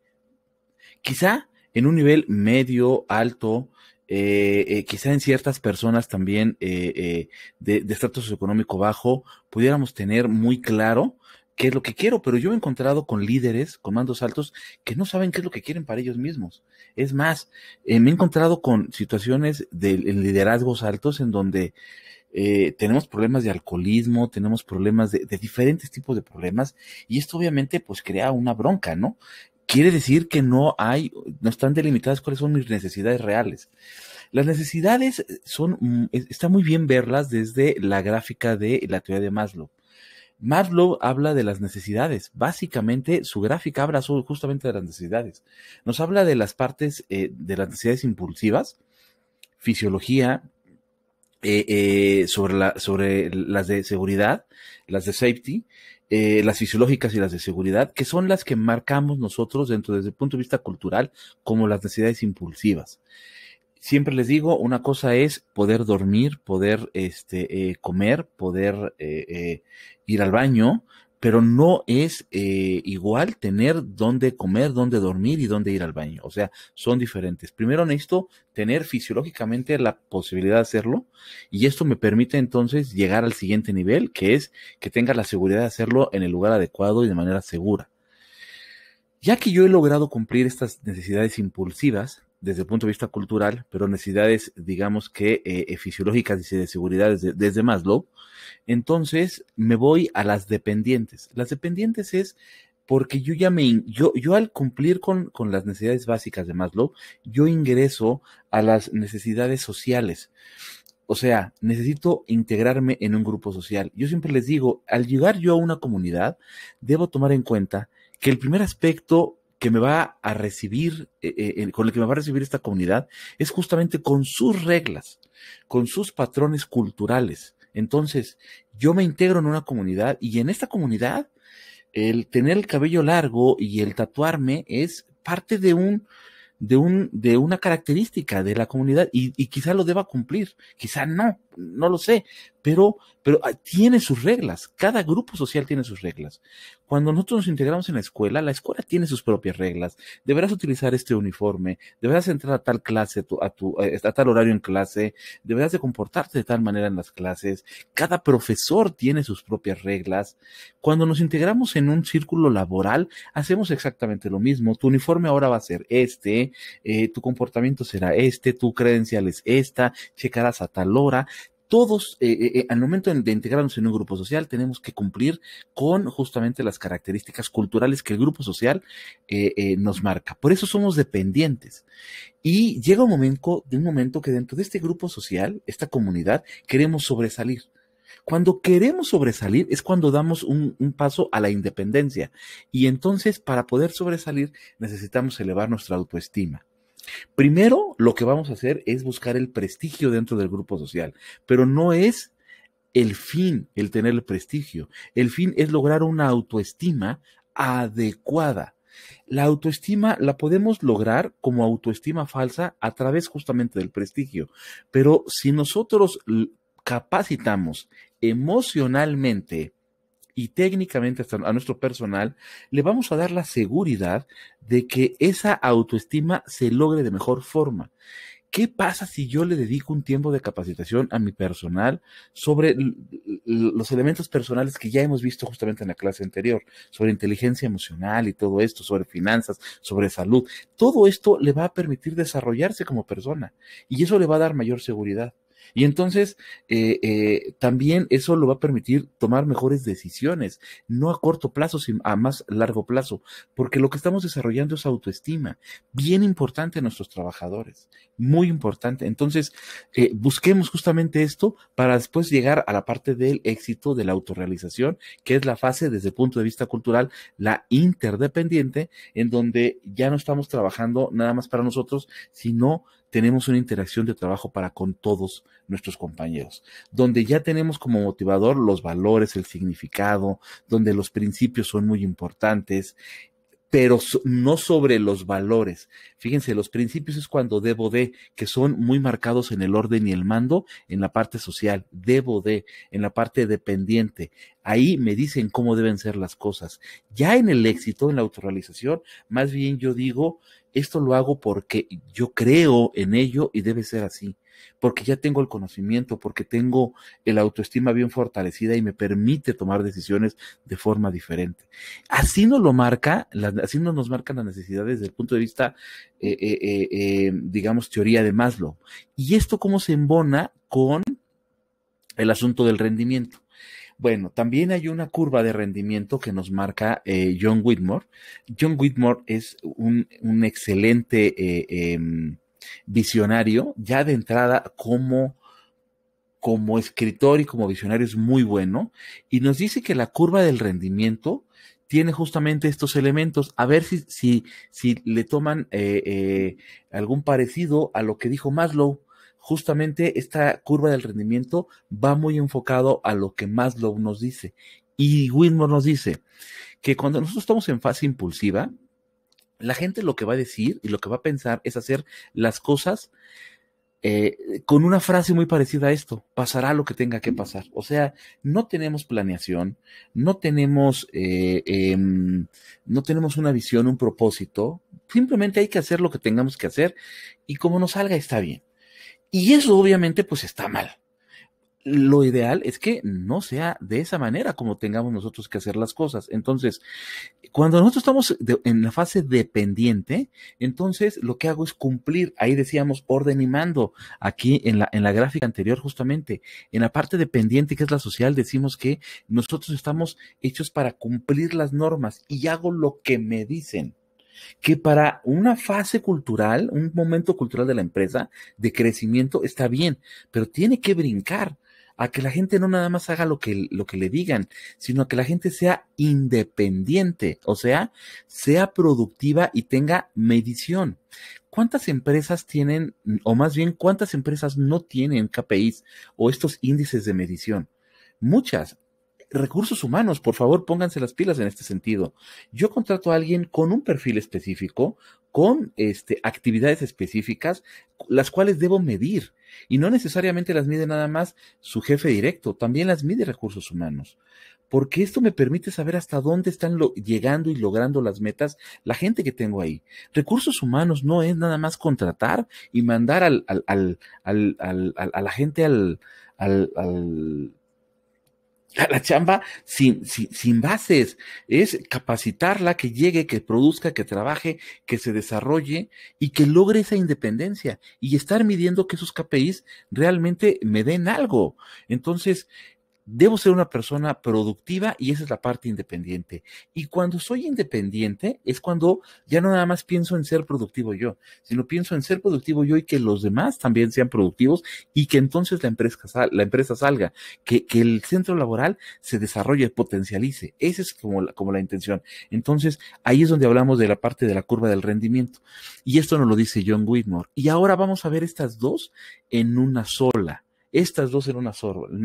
[SPEAKER 1] Quizá en un nivel medio, alto, eh, eh, quizá en ciertas personas también eh, eh, de estatus económico bajo, pudiéramos tener muy claro qué es lo que quiero, pero yo he encontrado con líderes, con mandos altos, que no saben qué es lo que quieren para ellos mismos. Es más, eh, me he encontrado con situaciones de, liderazgos altos en donde eh, tenemos problemas de alcoholismo, tenemos problemas de, de, diferentes tipos de problemas, y esto obviamente pues crea una bronca, ¿no? quiere decir que no hay, no están delimitadas cuáles son mis necesidades reales. Las necesidades son, mm, está muy bien verlas desde la gráfica de la teoría de Maslow. Maslow habla de las necesidades. Básicamente, su gráfica habla justamente de las necesidades. Nos habla de las partes eh, de las necesidades impulsivas, fisiología, eh, eh, sobre, sobre las de seguridad, las de safety, eh, las fisiológicas y las de seguridad, que son las que marcamos nosotros dentro desde el punto de vista cultural como las necesidades impulsivas. Siempre les digo, una cosa es poder dormir, poder este, eh, comer, poder eh, eh, ir al baño, pero no es eh, igual tener dónde comer, dónde dormir y dónde ir al baño. O sea, son diferentes. Primero necesito tener fisiológicamente la posibilidad de hacerlo y esto me permite entonces llegar al siguiente nivel, que es que tenga la seguridad de hacerlo en el lugar adecuado y de manera segura. Ya que yo he logrado cumplir estas necesidades impulsivas, desde el punto de vista cultural, pero necesidades, digamos que eh, eh, fisiológicas y de seguridad desde, desde, Maslow. Entonces me voy a las dependientes. Las dependientes es porque yo ya me, yo, yo al cumplir con, con las necesidades básicas de Maslow, yo ingreso a las necesidades sociales. O sea, necesito integrarme en un grupo social. Yo siempre les digo, al llegar yo a una comunidad, debo tomar en cuenta que el primer aspecto que me va a recibir, eh, eh, con el que me va a recibir esta comunidad, es justamente con sus reglas, con sus patrones culturales. Entonces, yo me integro en una comunidad y en esta comunidad, el tener el cabello largo y el tatuarme es parte de un, de un, de una característica de la comunidad y, y quizá lo deba cumplir, quizá no no lo sé, pero, pero ah, tiene sus reglas, cada grupo social tiene sus reglas. Cuando nosotros nos integramos en la escuela, la escuela tiene sus propias reglas. Deberás utilizar este uniforme, deberás entrar a tal clase, a, tu, eh, a, tal horario en clase, deberás de comportarte de tal manera en las clases. Cada profesor tiene sus propias reglas. Cuando nos integramos en un círculo laboral, hacemos exactamente lo mismo. Tu uniforme ahora va a ser este, eh, tu comportamiento será este, tu credencial es esta, checarás a tal hora todos, eh, eh, eh, al momento de integrarnos en un grupo social, tenemos que cumplir con justamente las características culturales que el grupo social nos marca. Por eso somos dependientes. Y llega un momento, de un momento que dentro de este grupo social, esta comunidad, queremos sobresalir. Cuando queremos sobresalir es cuando damos un, paso a la independencia. Y entonces, para poder sobresalir, necesitamos elevar nuestra autoestima. Primero, lo que vamos a hacer es buscar el prestigio dentro del grupo social, pero no es el fin el tener el prestigio. El fin es lograr una autoestima adecuada. La autoestima la podemos lograr como autoestima falsa a través justamente del prestigio, pero si nosotros capacitamos emocionalmente y técnicamente hasta a nuestro personal, le vamos a dar la seguridad de que esa autoestima se logre de mejor forma. ¿Qué pasa si yo le dedico un tiempo de capacitación a mi personal sobre los elementos personales que ya hemos visto justamente en la clase anterior, sobre inteligencia emocional y todo esto, sobre finanzas, sobre salud? Todo esto le va a permitir desarrollarse como persona y eso le va a dar mayor seguridad. Y entonces, eh, eh, también eso lo va a permitir tomar mejores decisiones, no a corto plazo, sino a más largo plazo, porque lo que estamos desarrollando es autoestima, bien importante en nuestros trabajadores, muy importante. Entonces, eh, busquemos justamente esto para después llegar a la parte del éxito de la autorrealización, que es la fase desde el punto de vista cultural, la interdependiente, en donde ya no estamos trabajando nada más para nosotros, sino tenemos una interacción de trabajo para con todos nuestros compañeros, donde ya tenemos como motivador los valores, el significado, donde los principios son muy importantes, pero no sobre los valores. Fíjense, los principios es cuando debo de, que son muy marcados en el orden y el mando, en la parte social, debo de, en la parte dependiente. Ahí me dicen cómo deben ser las cosas. Ya en el éxito, en la autorrealización, más bien yo digo, esto lo hago porque yo creo en ello y debe ser así, porque ya tengo el conocimiento, porque tengo el autoestima bien fortalecida y me permite tomar decisiones de forma diferente. Así nos lo marca, así nos marcan las necesidades desde el punto de vista, eh, eh, eh, digamos, teoría de Maslow. ¿Y esto cómo se embona con el asunto del rendimiento? Bueno, también hay una curva de rendimiento que nos marca eh, John Whitmore. John Whitmore es un, excelente eh, em, visionario, ya de entrada como como escritor y como visionario es muy bueno, y nos dice que la curva del rendimiento tiene justamente estos elementos. A ver si, si, si le toman eh, algún parecido a lo que dijo Maslow justamente esta curva del rendimiento va muy enfocado a lo que Maslow nos dice. Y Wilmore nos dice que cuando nosotros estamos en fase impulsiva, la gente lo que va a decir y lo que va a pensar es hacer las cosas eh, con una frase muy parecida a esto, pasará lo que tenga que pasar. O sea, no tenemos planeación, no tenemos, eh, em, no tenemos una visión, un propósito, simplemente hay que hacer lo que tengamos que hacer y como nos salga está bien. Y eso obviamente pues está mal. Lo ideal es que no sea de esa manera como tengamos nosotros que hacer las cosas. Entonces, cuando nosotros estamos en la fase dependiente, entonces lo que hago es cumplir. Ahí decíamos orden y mando. Aquí en la, en la gráfica anterior, justamente, en la parte dependiente que es la social, decimos que nosotros estamos hechos para cumplir las normas y hago lo que me dicen que para una fase cultural, un momento cultural de la empresa, de crecimiento, está bien, pero tiene que brincar a que la gente no nada más haga lo que, lo que le digan, sino que la gente sea independiente, o sea, sea productiva y tenga medición. ¿Cuántas empresas tienen, o más bien, cuántas empresas no tienen KPIs o estos índices de medición? Muchas recursos humanos, por favor, pónganse las pilas en este sentido. Yo contrato a alguien con un perfil específico, con este, actividades específicas, las cuales debo medir. Y no necesariamente las mide nada más su jefe directo, también las mide recursos humanos. Porque esto me permite saber hasta dónde están llegando y logrando las metas la gente que tengo ahí. Recursos humanos no es nada más contratar y mandar al, al, al, a la gente al, al la, chamba sin, sin, sin, bases es capacitarla, que llegue, que produzca, que trabaje, que se desarrolle y que logre esa independencia y estar midiendo que esos KPIs realmente me den algo. Entonces, debo ser una persona productiva y esa es la parte independiente. Y cuando soy independiente es cuando ya no nada más pienso en ser productivo yo, sino pienso en ser productivo yo y que los demás también sean productivos y que entonces la empresa, la empresa salga, que, el centro laboral se desarrolle, potencialice. Esa es como la, como la intención. Entonces ahí es donde hablamos de la parte de la curva del rendimiento. Y esto nos lo dice John Whitmore. Y ahora vamos a ver estas dos en una sola estas dos eran una,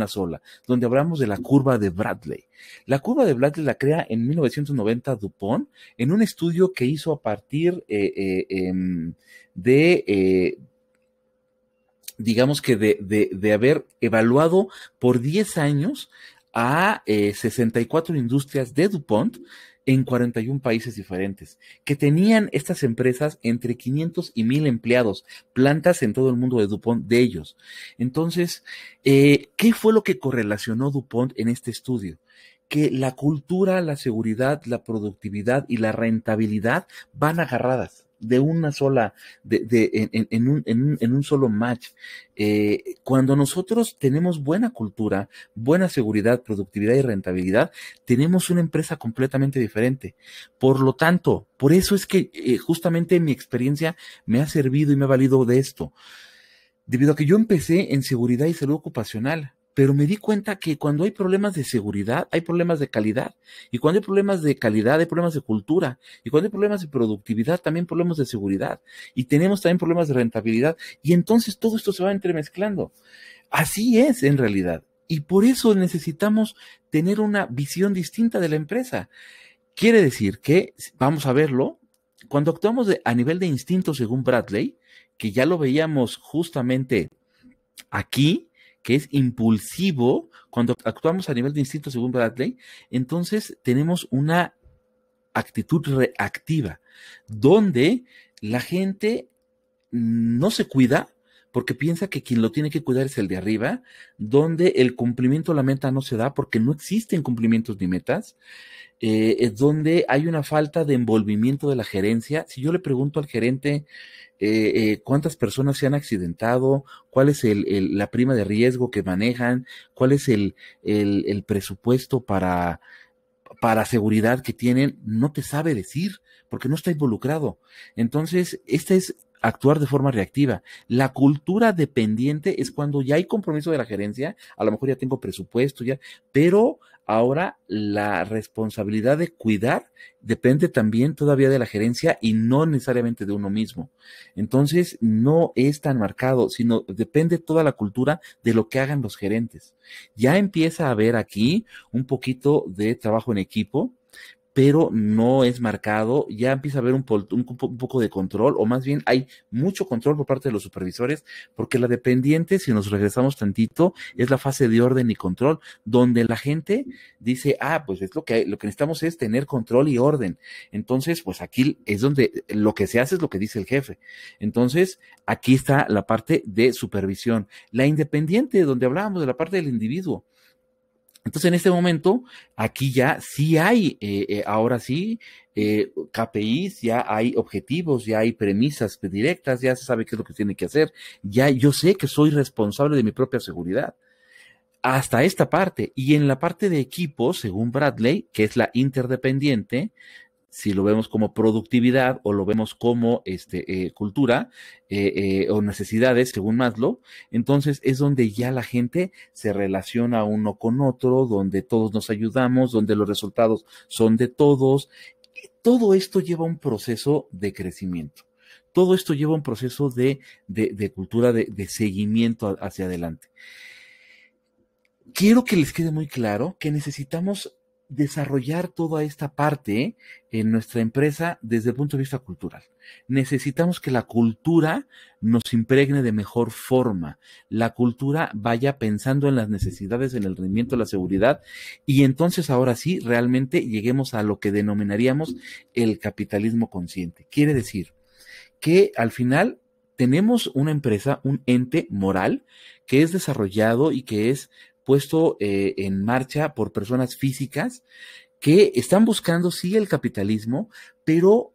[SPEAKER 1] sola, donde hablamos de la curva de Bradley. La curva de Bradley la crea en 1990 Dupont en un estudio que hizo a partir eh, eh, em, de eh, digamos que de, haber evaluado por 10 años a 64 industrias de DuPont en 41 países diferentes, que tenían estas empresas entre 500 y 1000 empleados, plantas en todo el mundo de DuPont de ellos. Entonces, eh, ¿qué fue lo que correlacionó DuPont en este estudio? Que la cultura, la seguridad, la productividad y la rentabilidad van agarradas de una sola, de, de en, en, un, en, un, en, un, solo match. Eh, cuando nosotros tenemos buena cultura, buena seguridad, productividad y rentabilidad, tenemos una empresa completamente diferente. Por lo tanto, por eso es que eh, justamente mi experiencia me ha servido y me ha valido de esto. Debido a que yo empecé en seguridad y salud ocupacional, pero me di cuenta que cuando hay problemas de seguridad, hay problemas de calidad. Y cuando hay problemas de calidad, hay problemas de cultura. Y cuando hay problemas de productividad, también problemas de seguridad. Y tenemos también problemas de rentabilidad. Y entonces todo esto se va entremezclando. Así es en realidad. Y por eso necesitamos tener una visión distinta de la empresa. Quiere decir que, vamos a verlo, cuando actuamos a nivel de instinto según Bradley, que ya lo veíamos justamente aquí, que es impulsivo, cuando actuamos a nivel de instinto según Bradley, entonces tenemos una actitud reactiva, donde la gente no se cuida porque piensa que quien lo tiene que cuidar es el de arriba, donde el cumplimiento de la meta no se da porque no existen cumplimientos ni metas, eh, donde hay una falta de envolvimiento de la gerencia. Si yo le pregunto al gerente eh, eh, cuántas personas se han accidentado, cuál es la prima de riesgo que manejan, cuál es el, el, presupuesto para, para seguridad que tienen, no te sabe decir porque no está involucrado. Entonces, esta es actuar de forma reactiva. La cultura dependiente es cuando ya hay compromiso de la gerencia, a lo mejor ya tengo presupuesto, ya, pero ahora la responsabilidad de cuidar depende también todavía de la gerencia y no necesariamente de uno mismo. Entonces, no es tan marcado, sino depende toda la cultura de lo que hagan los gerentes. Ya empieza a haber aquí un poquito de trabajo en equipo, pero no es marcado, ya empieza a haber un, poco de control, o más bien hay mucho control por parte de los supervisores, porque la dependiente, si nos regresamos tantito, es la fase de orden y control, donde la gente dice, ah, pues es lo que, lo que necesitamos es tener control y orden. Entonces, pues aquí es donde lo que se hace es lo que dice el jefe. Entonces, aquí está la parte de supervisión. La independiente, donde hablábamos de la parte del individuo. Entonces, en este momento, aquí ya sí hay, eh, eh, ahora sí, eh, KPIs, ya hay objetivos, ya hay premisas directas, ya se sabe qué es lo que tiene que hacer, ya yo sé que soy responsable de mi propia seguridad. Hasta esta parte. Y en la parte de equipo, según Bradley, que es la interdependiente, si lo vemos como productividad o lo vemos como este, eh, cultura eh, eh, o necesidades, según Maslow, entonces es donde ya la gente se relaciona uno con otro, donde todos nos ayudamos, donde los resultados son de todos. todo esto lleva un proceso de crecimiento. Todo esto lleva un proceso de, cultura, de seguimiento hacia adelante. Quiero que les quede muy claro que necesitamos desarrollar toda esta parte en nuestra empresa desde el punto de vista cultural. Necesitamos que la cultura nos impregne de mejor forma, la cultura vaya pensando en las necesidades, en el rendimiento, la seguridad, y entonces ahora sí, realmente lleguemos a lo que denominaríamos el capitalismo consciente. Quiere decir que al final tenemos una empresa, un ente moral que es desarrollado y que es puesto eh, en marcha por personas físicas que están buscando, sí, el capitalismo, pero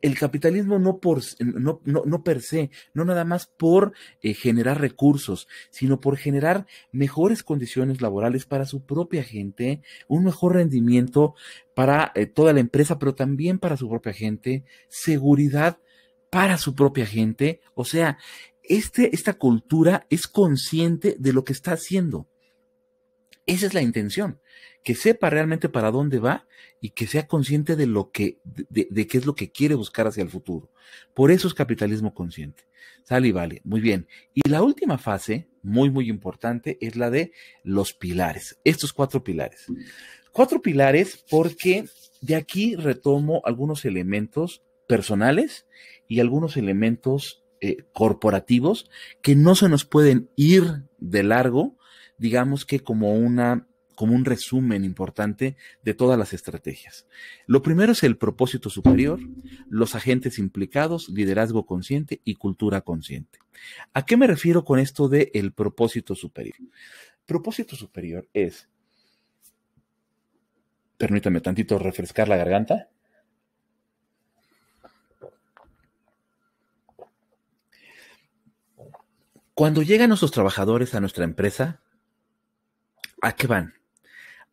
[SPEAKER 1] el capitalismo no por no, no, per se, no nada más por eh, generar recursos, sino por generar mejores condiciones laborales para su propia gente, un mejor rendimiento para eh, toda la empresa, pero también para su propia gente, seguridad para su propia gente. O sea, este, esta cultura es consciente de lo que está haciendo. Esa es la intención, que sepa realmente para dónde va y que sea consciente de lo que, de, qué es lo que quiere buscar hacia el futuro. Por eso es capitalismo consciente. Sale y vale. Muy bien. Y la última fase, muy, muy importante, es la de los pilares. Estos cuatro pilares. Cuatro pilares porque de aquí retomo algunos elementos personales y algunos elementos eh, corporativos que no se nos pueden ir de largo, digamos que como una como un resumen importante de todas las estrategias. Lo primero es el propósito superior, los agentes implicados, liderazgo consciente y cultura consciente. ¿A qué me refiero con esto de el propósito superior? Propósito superior es Permítame tantito refrescar la garganta. Cuando llegan nuestros trabajadores a nuestra empresa, ¿a qué van?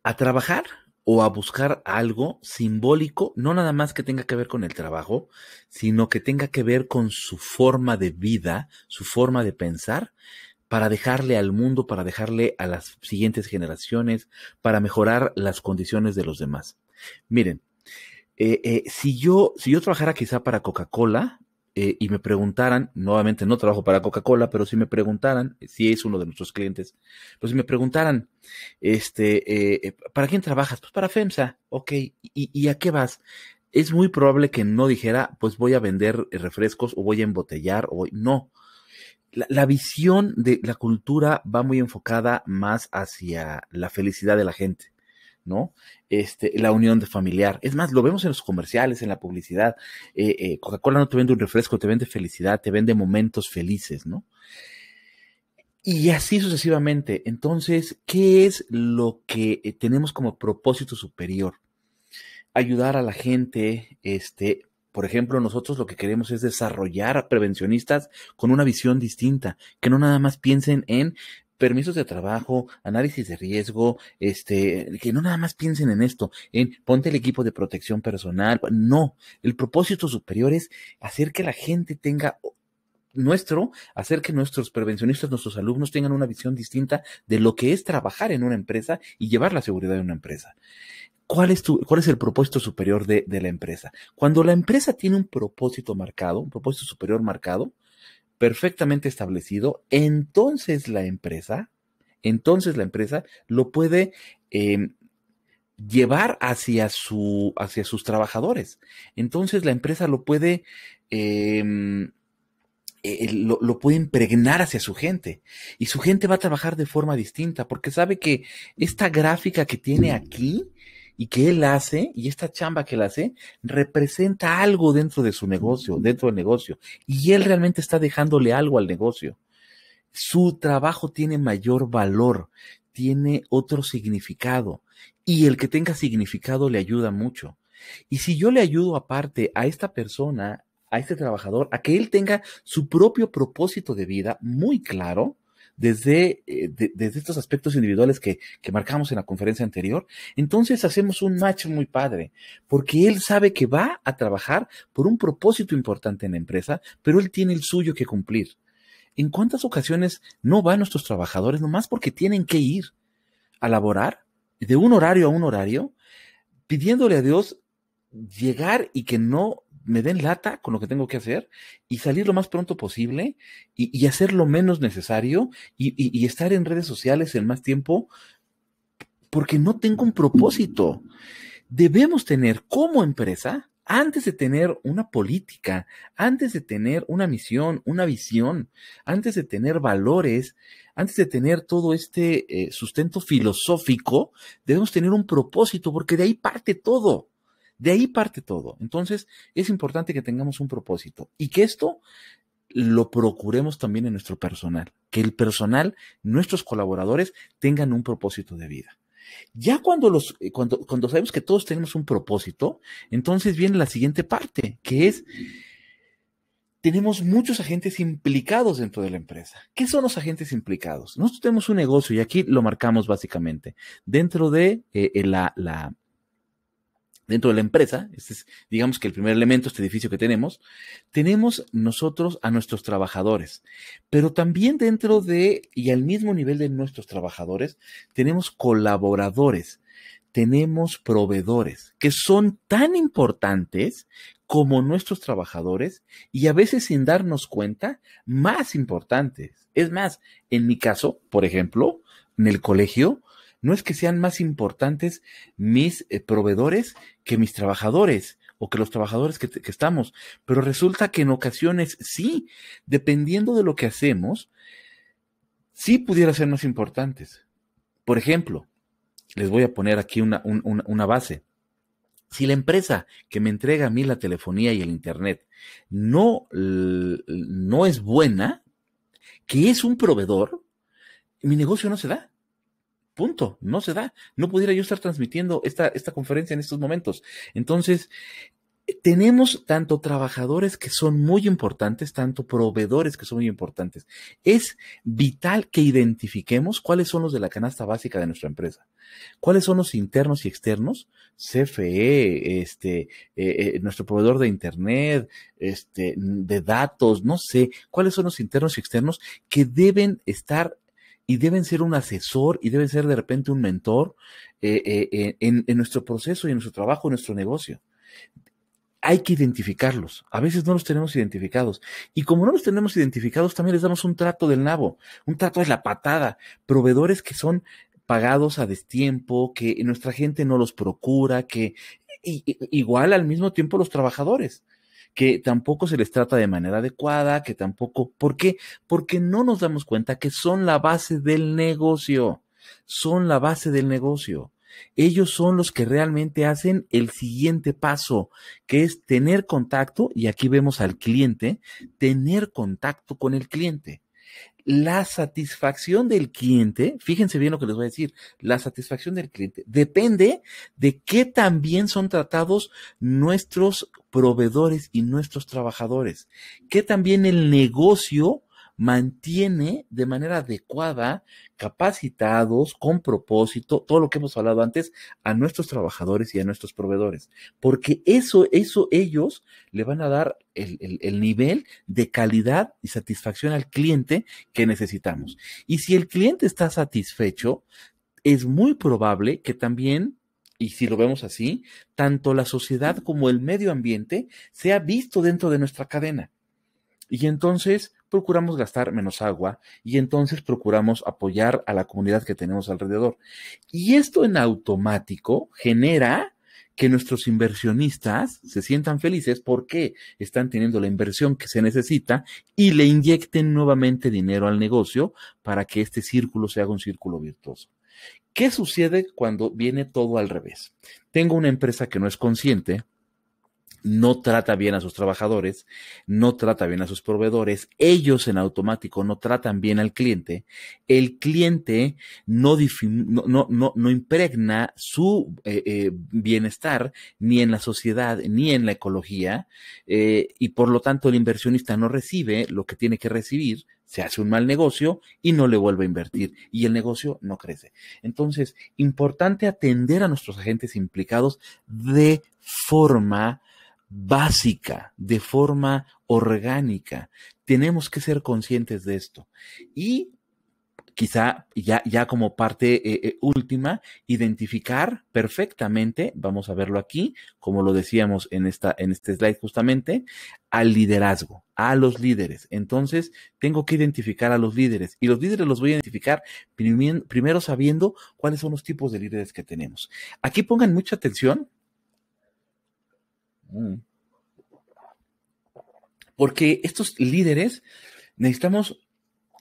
[SPEAKER 1] ¿A trabajar o a buscar algo simbólico, no nada más que tenga que ver con el trabajo, sino que tenga que ver con su forma de vida, su forma de pensar, para dejarle al mundo, para dejarle a las siguientes generaciones, para mejorar las condiciones de los demás? Miren, eh, eh, si, yo, si yo trabajara quizá para Coca-Cola, eh, y me preguntaran, nuevamente no trabajo para Coca-Cola, pero si me preguntaran, eh, si es uno de nuestros clientes, pues si me preguntaran, este, eh, ¿para quién trabajas? Pues para FEMSA, ok, ¿Y, a qué vas? Es muy probable que no dijera, pues voy a vender refrescos o voy a embotellar o no. la, visión de la cultura va muy enfocada más hacia la felicidad de la gente. ¿no? Este, la unión de familiar. Es más, lo vemos en los comerciales, en la publicidad. Eh, eh, Coca-Cola no te vende un refresco, te vende felicidad, te vende momentos felices, ¿no? Y así sucesivamente. Entonces, ¿qué es lo que eh, tenemos como propósito superior? Ayudar a la gente, este, por ejemplo, nosotros lo que queremos es desarrollar a prevencionistas con una visión distinta, que no nada más piensen en permisos de trabajo, análisis de riesgo, este, que no nada más piensen en esto, en ponte el equipo de protección personal. No, el propósito superior es hacer que la gente tenga nuestro, hacer que nuestros prevencionistas, nuestros alumnos tengan una visión distinta de lo que es trabajar en una empresa y llevar la seguridad de una empresa. ¿Cuál es, tu, ¿Cuál es el propósito superior de, de la empresa? Cuando la empresa tiene un propósito marcado, un propósito superior marcado, perfectamente establecido, entonces la empresa, entonces la empresa lo puede em, llevar hacia, su, hacia sus trabajadores. Entonces la empresa lo puede, em, e, lo, puede impregnar hacia su gente. Y su gente va a trabajar de forma distinta porque sabe que esta gráfica que tiene aquí y que él hace, y esta chamba que él hace, representa algo dentro de su negocio, dentro del negocio, y él realmente está dejándole algo al negocio. Su trabajo tiene mayor valor, tiene otro significado, y el que tenga significado le ayuda mucho. Y si yo le ayudo aparte a esta persona, a este trabajador, a que él tenga su propio propósito de vida muy claro, desde, eh, desde estos aspectos individuales que, que marcamos en la conferencia anterior, entonces hacemos un match muy padre, porque él sabe que va a trabajar por un propósito importante en la empresa, pero él tiene el suyo que cumplir. ¿En cuántas ocasiones no van nuestros trabajadores nomás porque tienen que ir a laborar de un horario a un horario, pidiéndole a Dios llegar y que no me den lata con lo que tengo que hacer y salir lo más pronto posible y, hacer lo menos necesario y, estar en redes sociales el más tiempo porque no tengo un propósito. Debemos tener como empresa, antes de tener una política, antes de tener una misión, una visión, antes de tener valores, antes de tener todo este eh, sustento filosófico, debemos tener un propósito porque de ahí parte todo. De ahí parte todo. Entonces, es importante que tengamos un propósito y que esto lo procuremos también en nuestro personal, que el personal, nuestros colaboradores, tengan un propósito de vida. Ya cuando, los, eh, cuando, sabemos que todos tenemos un propósito, entonces viene la siguiente parte, que es, tenemos muchos agentes implicados dentro de la empresa. ¿Qué son los agentes implicados? Nosotros tenemos un negocio y aquí lo marcamos básicamente. Dentro de eh, eh, la, la, dentro de la empresa, este es, digamos que el primer elemento, este edificio que tenemos, tenemos nosotros a nuestros trabajadores, pero también dentro de y al mismo nivel de nuestros trabajadores, tenemos colaboradores, tenemos proveedores, que son tan importantes como nuestros trabajadores y a veces sin darnos cuenta, más importantes. Es más, en mi caso, por ejemplo, en el colegio, no es que sean más importantes mis eh, proveedores que mis trabajadores o que los trabajadores que, estamos, pero resulta que en ocasiones sí, dependiendo de lo que hacemos, sí pudiera ser más importantes. Por ejemplo, les voy a poner aquí una, base. Si la empresa que me entrega a mí la telefonía y el Internet no, no es buena, que es un proveedor, mi negocio no se da. Punto, no se da. No pudiera yo estar transmitiendo esta, esta conferencia en estos momentos. Entonces, tenemos tanto trabajadores que son muy importantes, tanto proveedores que son muy importantes. Es vital que identifiquemos cuáles son los de la canasta básica de nuestra empresa, cuáles son los internos y externos, CFE, este, eh, eh, nuestro proveedor de internet, este, de datos, no sé, cuáles son los internos y externos que deben estar y deben ser un asesor y deben ser de repente un mentor eh, eh, eh, en, nuestro proceso y en nuestro trabajo, en nuestro negocio. Hay que identificarlos. A veces no los tenemos identificados. Y como no los tenemos identificados, también les damos un trato del nabo. Un trato es la patada. Proveedores que son pagados a destiempo, que nuestra gente no los procura, que igual al mismo tiempo los trabajadores que tampoco se les trata de manera adecuada, que tampoco, ¿por qué? Porque no nos damos cuenta que son la base del negocio, son la base del negocio. Ellos son los que realmente hacen el siguiente paso, que es tener contacto, y aquí vemos al cliente, tener contacto con el cliente. La satisfacción del cliente, fíjense bien lo que les voy a decir, la satisfacción del cliente depende de qué también son tratados nuestros proveedores y nuestros trabajadores, que también el negocio mantiene de manera adecuada, capacitados, con propósito, todo lo que hemos hablado antes, a nuestros trabajadores y a nuestros proveedores. Porque eso, eso ellos le van a dar el, el, el nivel de calidad y satisfacción al cliente que necesitamos. Y si el cliente está satisfecho, es muy probable que también y si lo vemos así, tanto la sociedad como el medio ambiente se ha visto dentro de nuestra cadena. Y entonces procuramos gastar menos agua y entonces procuramos apoyar a la comunidad que tenemos alrededor. Y esto en automático genera que nuestros inversionistas se sientan felices porque están teniendo la inversión que se necesita y le inyecten nuevamente dinero al negocio para que este círculo se haga un círculo virtuoso. ¿Qué sucede cuando viene todo al revés? Tengo una empresa que no es consciente, no trata bien a sus trabajadores, no trata bien a sus proveedores, ellos en automático no tratan bien al cliente, el cliente no, impregna su eh, eh, bienestar ni en la sociedad ni en la ecología eh, y por lo tanto el inversionista no recibe lo que tiene que recibir se hace un mal negocio y no le vuelve a invertir y el negocio no crece. Entonces, importante atender a nuestros agentes implicados de forma básica, de forma orgánica. Tenemos que ser conscientes de esto. Y quizá ya, ya como parte eh, eh, última, identificar perfectamente, vamos a verlo aquí, como lo decíamos en, esta, en este slide justamente, al liderazgo, a los líderes. Entonces, tengo que identificar a los líderes y los líderes los voy a identificar primero sabiendo cuáles son los tipos de líderes que tenemos. Aquí pongan mucha atención. Mm. Porque estos líderes necesitamos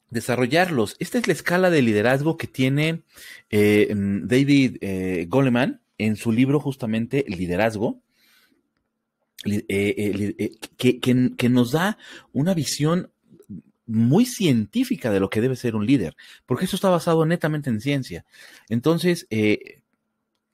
[SPEAKER 1] desarrollarlos. Esta es la escala de liderazgo que tiene eh, David eh, Goleman en su libro justamente Liderazgo, eh, que, que, nos da una visión muy científica de lo que debe ser un líder, porque eso está basado netamente en ciencia. Entonces,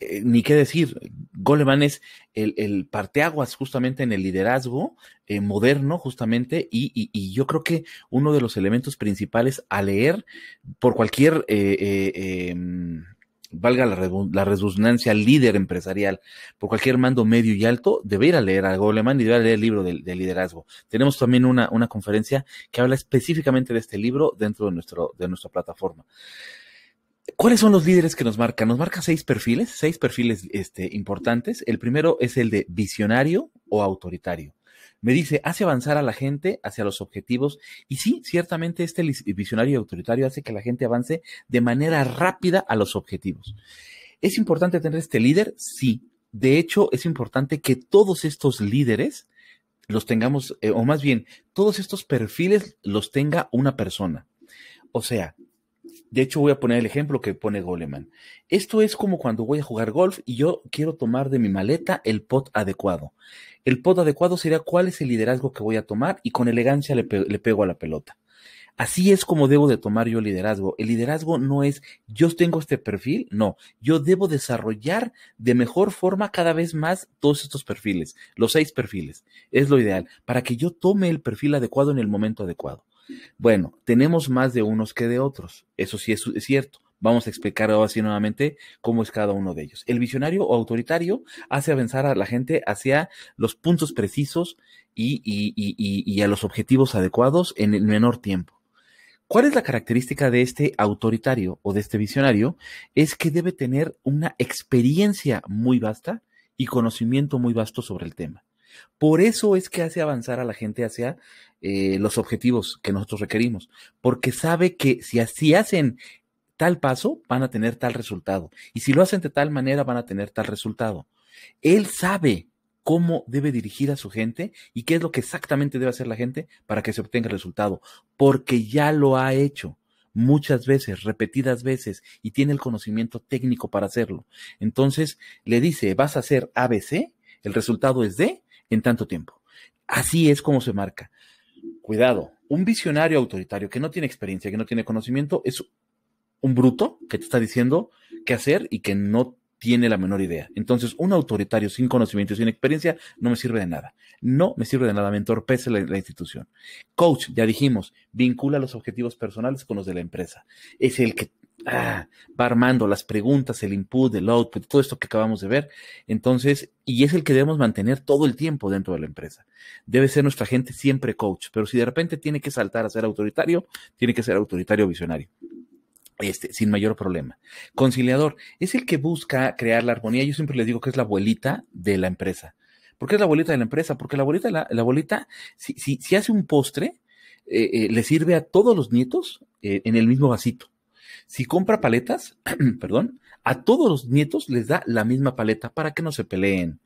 [SPEAKER 1] eh, ni qué decir, Goleman es el, parteaguas justamente en el liderazgo eh, moderno, justamente, y, y, yo creo que uno de los elementos principales a leer por cualquier, eh, em, valga la, la, redundancia, líder empresarial, por cualquier mando medio y alto, debe ir a leer a Goleman y debe leer el libro de, liderazgo. Tenemos también una, una, conferencia que habla específicamente de este libro dentro de, nuestro, de nuestra plataforma. ¿Cuáles son los líderes que nos marcan? Nos marca seis perfiles, seis perfiles este, importantes. El primero es el de visionario o autoritario. Me dice, hace avanzar a la gente hacia los objetivos. Y sí, ciertamente este visionario y autoritario hace que la gente avance de manera rápida a los objetivos. ¿Es importante tener este líder? Sí. De hecho, es importante que todos estos líderes los tengamos, eh, o más bien, todos estos perfiles los tenga una persona. O sea, de hecho, voy a poner el ejemplo que pone Goleman. Esto es como cuando voy a jugar golf y yo quiero tomar de mi maleta el pot adecuado. El pot adecuado sería cuál es el liderazgo que voy a tomar y con elegancia le, pego a la pelota. Así es como debo de tomar yo el liderazgo. El liderazgo no es yo tengo este perfil, no, yo debo desarrollar de mejor forma cada vez más todos estos perfiles, los seis perfiles, es lo ideal, para que yo tome el perfil adecuado en el momento adecuado. Bueno, tenemos más de unos que de otros, eso sí es, cierto. Vamos a explicar ahora sí nuevamente cómo es cada uno de ellos. El visionario o autoritario hace avanzar a la gente hacia los puntos precisos y a los objetivos adecuados en el menor tiempo. ¿Cuál es la característica de este autoritario o de este visionario? Es que debe tener una experiencia muy vasta y conocimiento muy vasto sobre el tema. Por eso es que hace avanzar a la gente hacia eh, los objetivos que nosotros requerimos, porque sabe que si así hacen tal paso, van a tener tal resultado. Y si lo hacen de tal manera, van a tener tal resultado. Él sabe cómo debe dirigir a su gente y qué es lo que exactamente debe hacer la gente para que se obtenga el resultado, porque ya lo ha hecho muchas veces, repetidas veces, y tiene el conocimiento técnico para hacerlo. Entonces le dice, vas a hacer ABC, el resultado es D, en tanto tiempo. Así es como se marca. Cuidado, un visionario autoritario que no tiene experiencia, que no tiene conocimiento, es un bruto que te está diciendo qué hacer y que no tiene la menor idea. Entonces, un autoritario sin conocimiento, sin experiencia, no me sirve de nada. No me sirve de nada, me entorpece la, institución. Coach, ya dijimos, vincula los objetivos personales con los de la empresa. Es el que ah, va armando las preguntas, el input, el output, todo esto que acabamos de ver. Entonces, y es el que debemos mantener todo el tiempo dentro de la empresa. Debe ser nuestra gente siempre coach, pero si de repente tiene que saltar a ser autoritario, tiene que ser autoritario visionario. Este, sin mayor problema. Conciliador es el que busca crear la armonía. Yo siempre les digo que es la abuelita de la empresa. ¿Por qué es la abuelita de la empresa? Porque la abuelita, la, abuelita, si, si, hace un postre, eh, eh, le sirve a todos los nietos eh, en el mismo vasito si compra paletas, perdón, a todos los nietos les da la misma paleta para que no se peleen.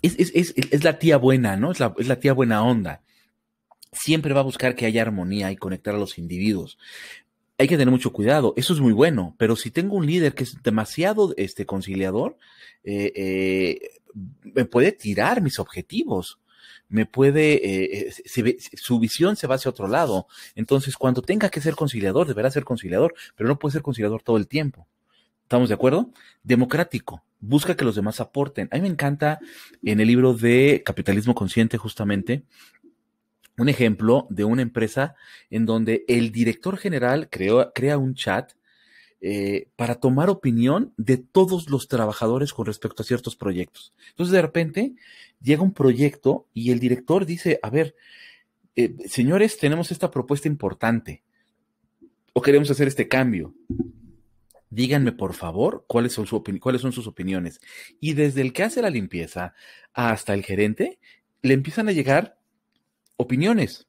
[SPEAKER 1] Es, la tía buena, ¿no? es la tía buena onda. Siempre va a buscar que haya armonía y conectar a los individuos hay que tener mucho cuidado. Eso es muy bueno, pero si tengo un líder que es demasiado este, conciliador, eh, eh, me puede tirar mis objetivos me puede, eh, eh, su visión se va hacia otro lado. Entonces, cuando tenga que ser conciliador, deberá ser conciliador, pero no puede ser conciliador todo el tiempo. ¿Estamos de acuerdo? Democrático. Busca que los demás aporten. A mí me encanta en el libro de Capitalismo Consciente, justamente, un ejemplo de una empresa en donde el director general crea un chat eh, para tomar opinión de todos los trabajadores con respecto a ciertos proyectos. Entonces de repente llega un proyecto y el director dice, a ver, eh, señores, tenemos esta propuesta importante o queremos hacer este cambio. Díganme, por favor, cuáles son, cuáles son sus opiniones. Y desde el que hace la limpieza hasta el gerente, le empiezan a llegar opiniones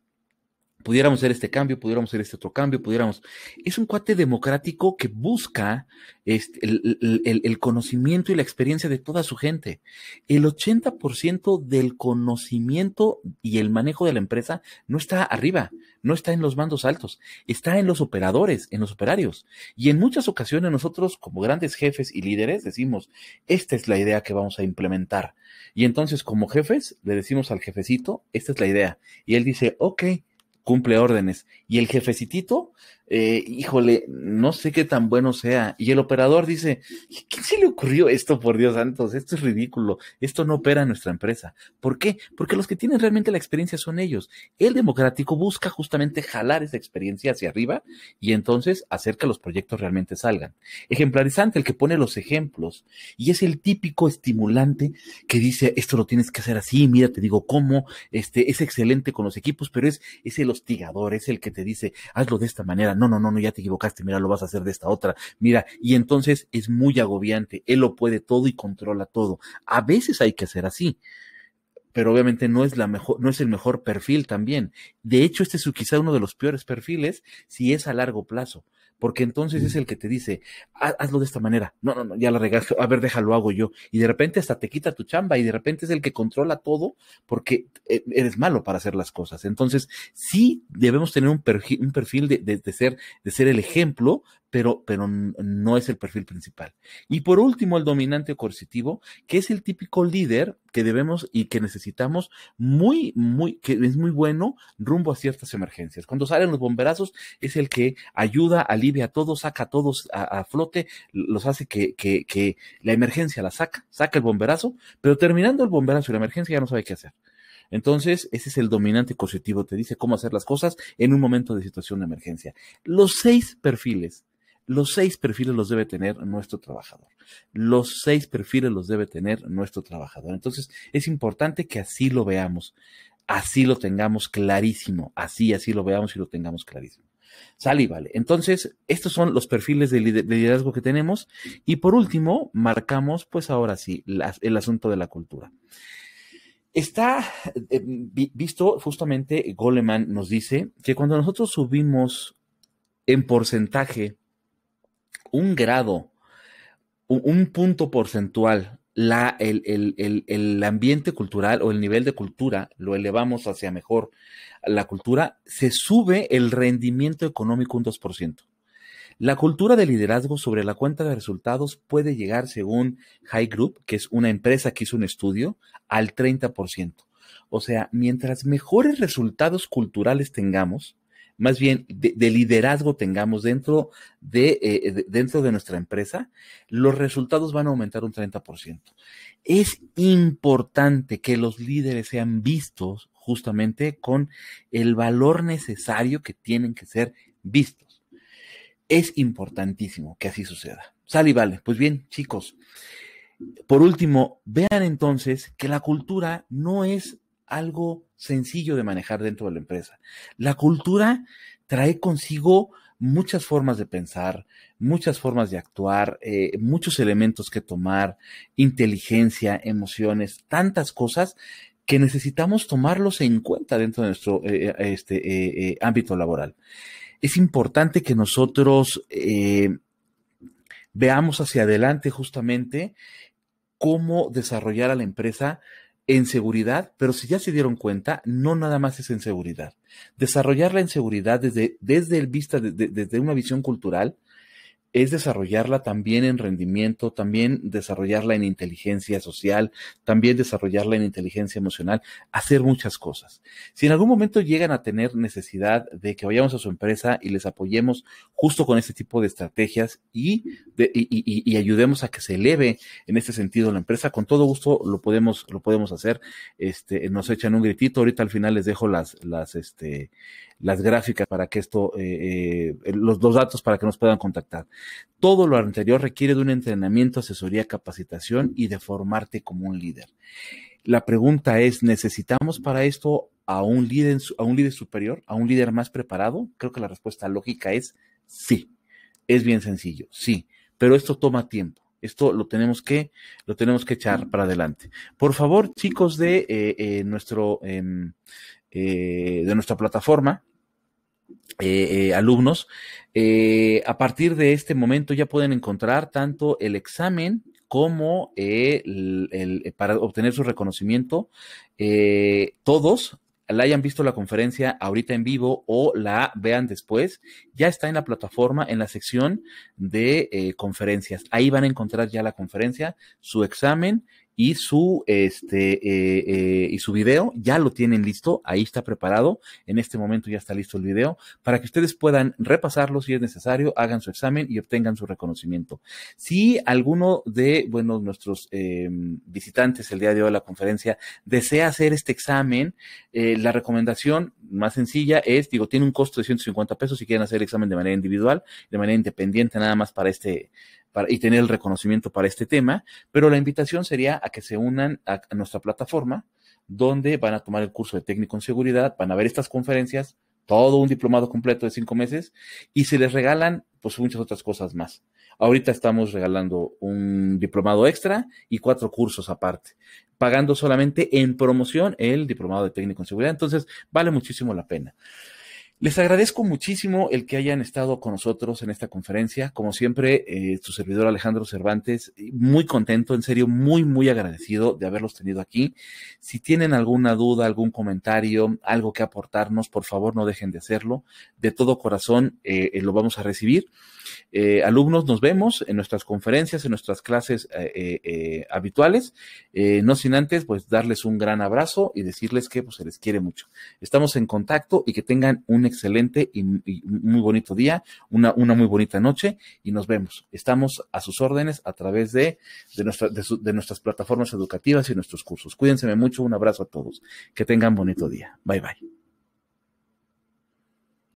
[SPEAKER 1] pudiéramos hacer este cambio, pudiéramos hacer este otro cambio, pudiéramos. Es un cuate democrático que busca este, el, el, conocimiento y la experiencia de toda su gente. El 80% del conocimiento y el manejo de la empresa no está arriba, no está en los mandos altos, está en los operadores, en los operarios. Y en muchas ocasiones nosotros, como grandes jefes y líderes, decimos, esta es la idea que vamos a implementar. Y entonces, como jefes, le decimos al jefecito, esta es la idea. Y él dice, ok cumple órdenes. Y el jefecitito eh, híjole, no sé qué tan bueno sea. Y el operador dice, ¿qué se le ocurrió esto, por Dios santos? Esto es ridículo, esto no opera en nuestra empresa. ¿Por qué? Porque los que tienen realmente la experiencia son ellos. El democrático busca justamente jalar esa experiencia hacia arriba y entonces hacer que los proyectos realmente salgan. Ejemplarizante el que pone los ejemplos y es el típico estimulante que dice, esto lo tienes que hacer así, mira, te digo cómo, este, es excelente con los equipos, pero es, es el hostigador, es el que te dice, hazlo de esta manera no, no, no, no, ya te equivocaste, mira, lo vas a hacer de esta otra, mira, y entonces es muy agobiante, él lo puede todo y controla todo. A veces hay que hacer así, pero obviamente no es la mejor, no es el mejor perfil también. De hecho, este es quizá uno de los peores perfiles si es a largo plazo, porque entonces es el que te dice, hazlo de esta manera. No, no, no, ya la regaste, a ver, déjalo, hago yo. Y de repente hasta te quita tu chamba y de repente es el que controla todo porque eh, eres malo para hacer las cosas. Entonces, sí debemos tener un perfil, un perfil de, de, de ser, de ser el ejemplo, pero, pero no es el perfil principal. Y por último, el dominante coercitivo, que es el típico líder que debemos y que necesitamos muy, muy, que es muy bueno rumbo a ciertas emergencias. Cuando salen los bomberazos, es el que ayuda, alivia a todos, saca a todos a, flote, los hace que, que, que la emergencia la saca, saca el bomberazo, pero terminando el bomberazo y la emergencia ya no sabe qué hacer. Entonces, ese es el dominante coercitivo, te dice cómo hacer las cosas en un momento de situación de emergencia. Los seis perfiles los seis perfiles los debe tener nuestro trabajador. Los seis perfiles los debe tener nuestro trabajador. Entonces, es importante que así lo veamos, así lo tengamos clarísimo, así, así lo veamos y lo tengamos clarísimo. Sale y vale. Entonces, estos son los perfiles de, liderazgo que tenemos. Y por último, marcamos, pues ahora sí, el asunto de la cultura. Está eh, visto justamente, Goleman nos dice que cuando nosotros subimos en porcentaje un grado, un, punto porcentual, la, el, el, el, ambiente cultural o el nivel de cultura, lo elevamos hacia mejor la cultura, se sube el rendimiento económico un 2%. La cultura de liderazgo sobre la cuenta de resultados puede llegar, según High Group, que es una empresa que hizo un estudio, al 30%. O sea, mientras mejores resultados culturales tengamos, más bien de, liderazgo tengamos dentro eh, de, dentro de nuestra empresa, los resultados van a aumentar un 30%. Es importante que los líderes sean vistos justamente con el valor necesario que tienen que ser vistos. Es importantísimo que así suceda. Sale y vale. Pues bien, chicos, por último, vean entonces que la cultura no es algo sencillo de manejar dentro de la empresa. La cultura trae consigo muchas formas de pensar, muchas formas de actuar, eh, muchos elementos que tomar, inteligencia, emociones, tantas cosas que necesitamos tomarlos en cuenta dentro de nuestro eh, eh, este, ámbito laboral. Es importante que nosotros veamos hacia adelante justamente cómo desarrollar a la empresa en seguridad, pero si ya se dieron cuenta, no nada más es en seguridad. Desarrollar la inseguridad desde, desde, el vista, desde una visión cultural es desarrollarla también en rendimiento, también desarrollarla en inteligencia social, también desarrollarla en inteligencia emocional, hacer muchas cosas. Si en algún momento llegan a tener necesidad de que vayamos a su empresa y les apoyemos justo con este tipo de estrategias y, ayudemos a que se eleve en este sentido la empresa, con todo gusto lo podemos, lo podemos hacer. Este, nos echan un gritito, ahorita al final les dejo las, las, este, las gráficas para que esto, eh, eh, los, dos datos para que nos puedan contactar. Todo lo anterior requiere de un entrenamiento, asesoría, capacitación y de formarte como un líder. La pregunta es, ¿necesitamos para esto a un líder, a un líder superior, a un líder más preparado? Creo que la respuesta lógica es sí. Es bien sencillo, sí, pero esto toma tiempo. Esto lo tenemos que, lo tenemos que echar mm. para adelante. Por favor, chicos de eh, eh nuestro em, eh, de nuestra plataforma, eh, eh, alumnos, a partir de este momento ya pueden encontrar tanto el examen como para obtener su reconocimiento, todos la hayan visto la conferencia ahorita en vivo o la vean después, ya está en la plataforma, en la sección de conferencias. Ahí van a encontrar ya la conferencia, su examen y su este eh, eh, y su video ya lo tienen listo, ahí está preparado, en este momento ya está listo el video para que ustedes puedan repasarlo si es necesario, hagan su examen y obtengan su reconocimiento. Si alguno de bueno nuestros eh, visitantes el día de hoy de la conferencia desea hacer este examen, la recomendación más sencilla es, digo, tiene un costo de 150 pesos si quieren hacer el examen de manera individual, de manera independiente nada más para este y tener el reconocimiento para este tema, pero la invitación sería a que se unan a, a nuestra plataforma, donde van a tomar el curso de técnico en seguridad, van a ver estas conferencias, todo un diplomado completo de cinco meses y se les regalan pues muchas otras cosas más. Ahorita estamos regalando un diplomado extra y cuatro cursos aparte, pagando solamente en promoción el diplomado de técnico en seguridad. Entonces, vale muchísimo la pena. Les agradezco muchísimo el que hayan estado con nosotros en esta conferencia. Como siempre, eh, su servidor Alejandro Cervantes, eh, muy contento, en serio, muy, muy agradecido de haberlos tenido aquí. Si tienen alguna duda, algún comentario, algo que aportarnos, por favor, no dejen de hacerlo. De todo corazón eh, lo vamos a recibir. alumnos, nos vemos en nuestras conferencias, en nuestras clases habituales. no sin antes, pues, darles un gran abrazo y decirles que pues, se les quiere mucho. Estamos en contacto y que tengan un excelente y, muy bonito día, una, una, muy bonita noche y nos vemos. Estamos a sus órdenes a través de, de, de, de nuestras plataformas educativas y nuestros cursos. Cuídense mucho, un abrazo a todos. Que tengan bonito día. Bye bye.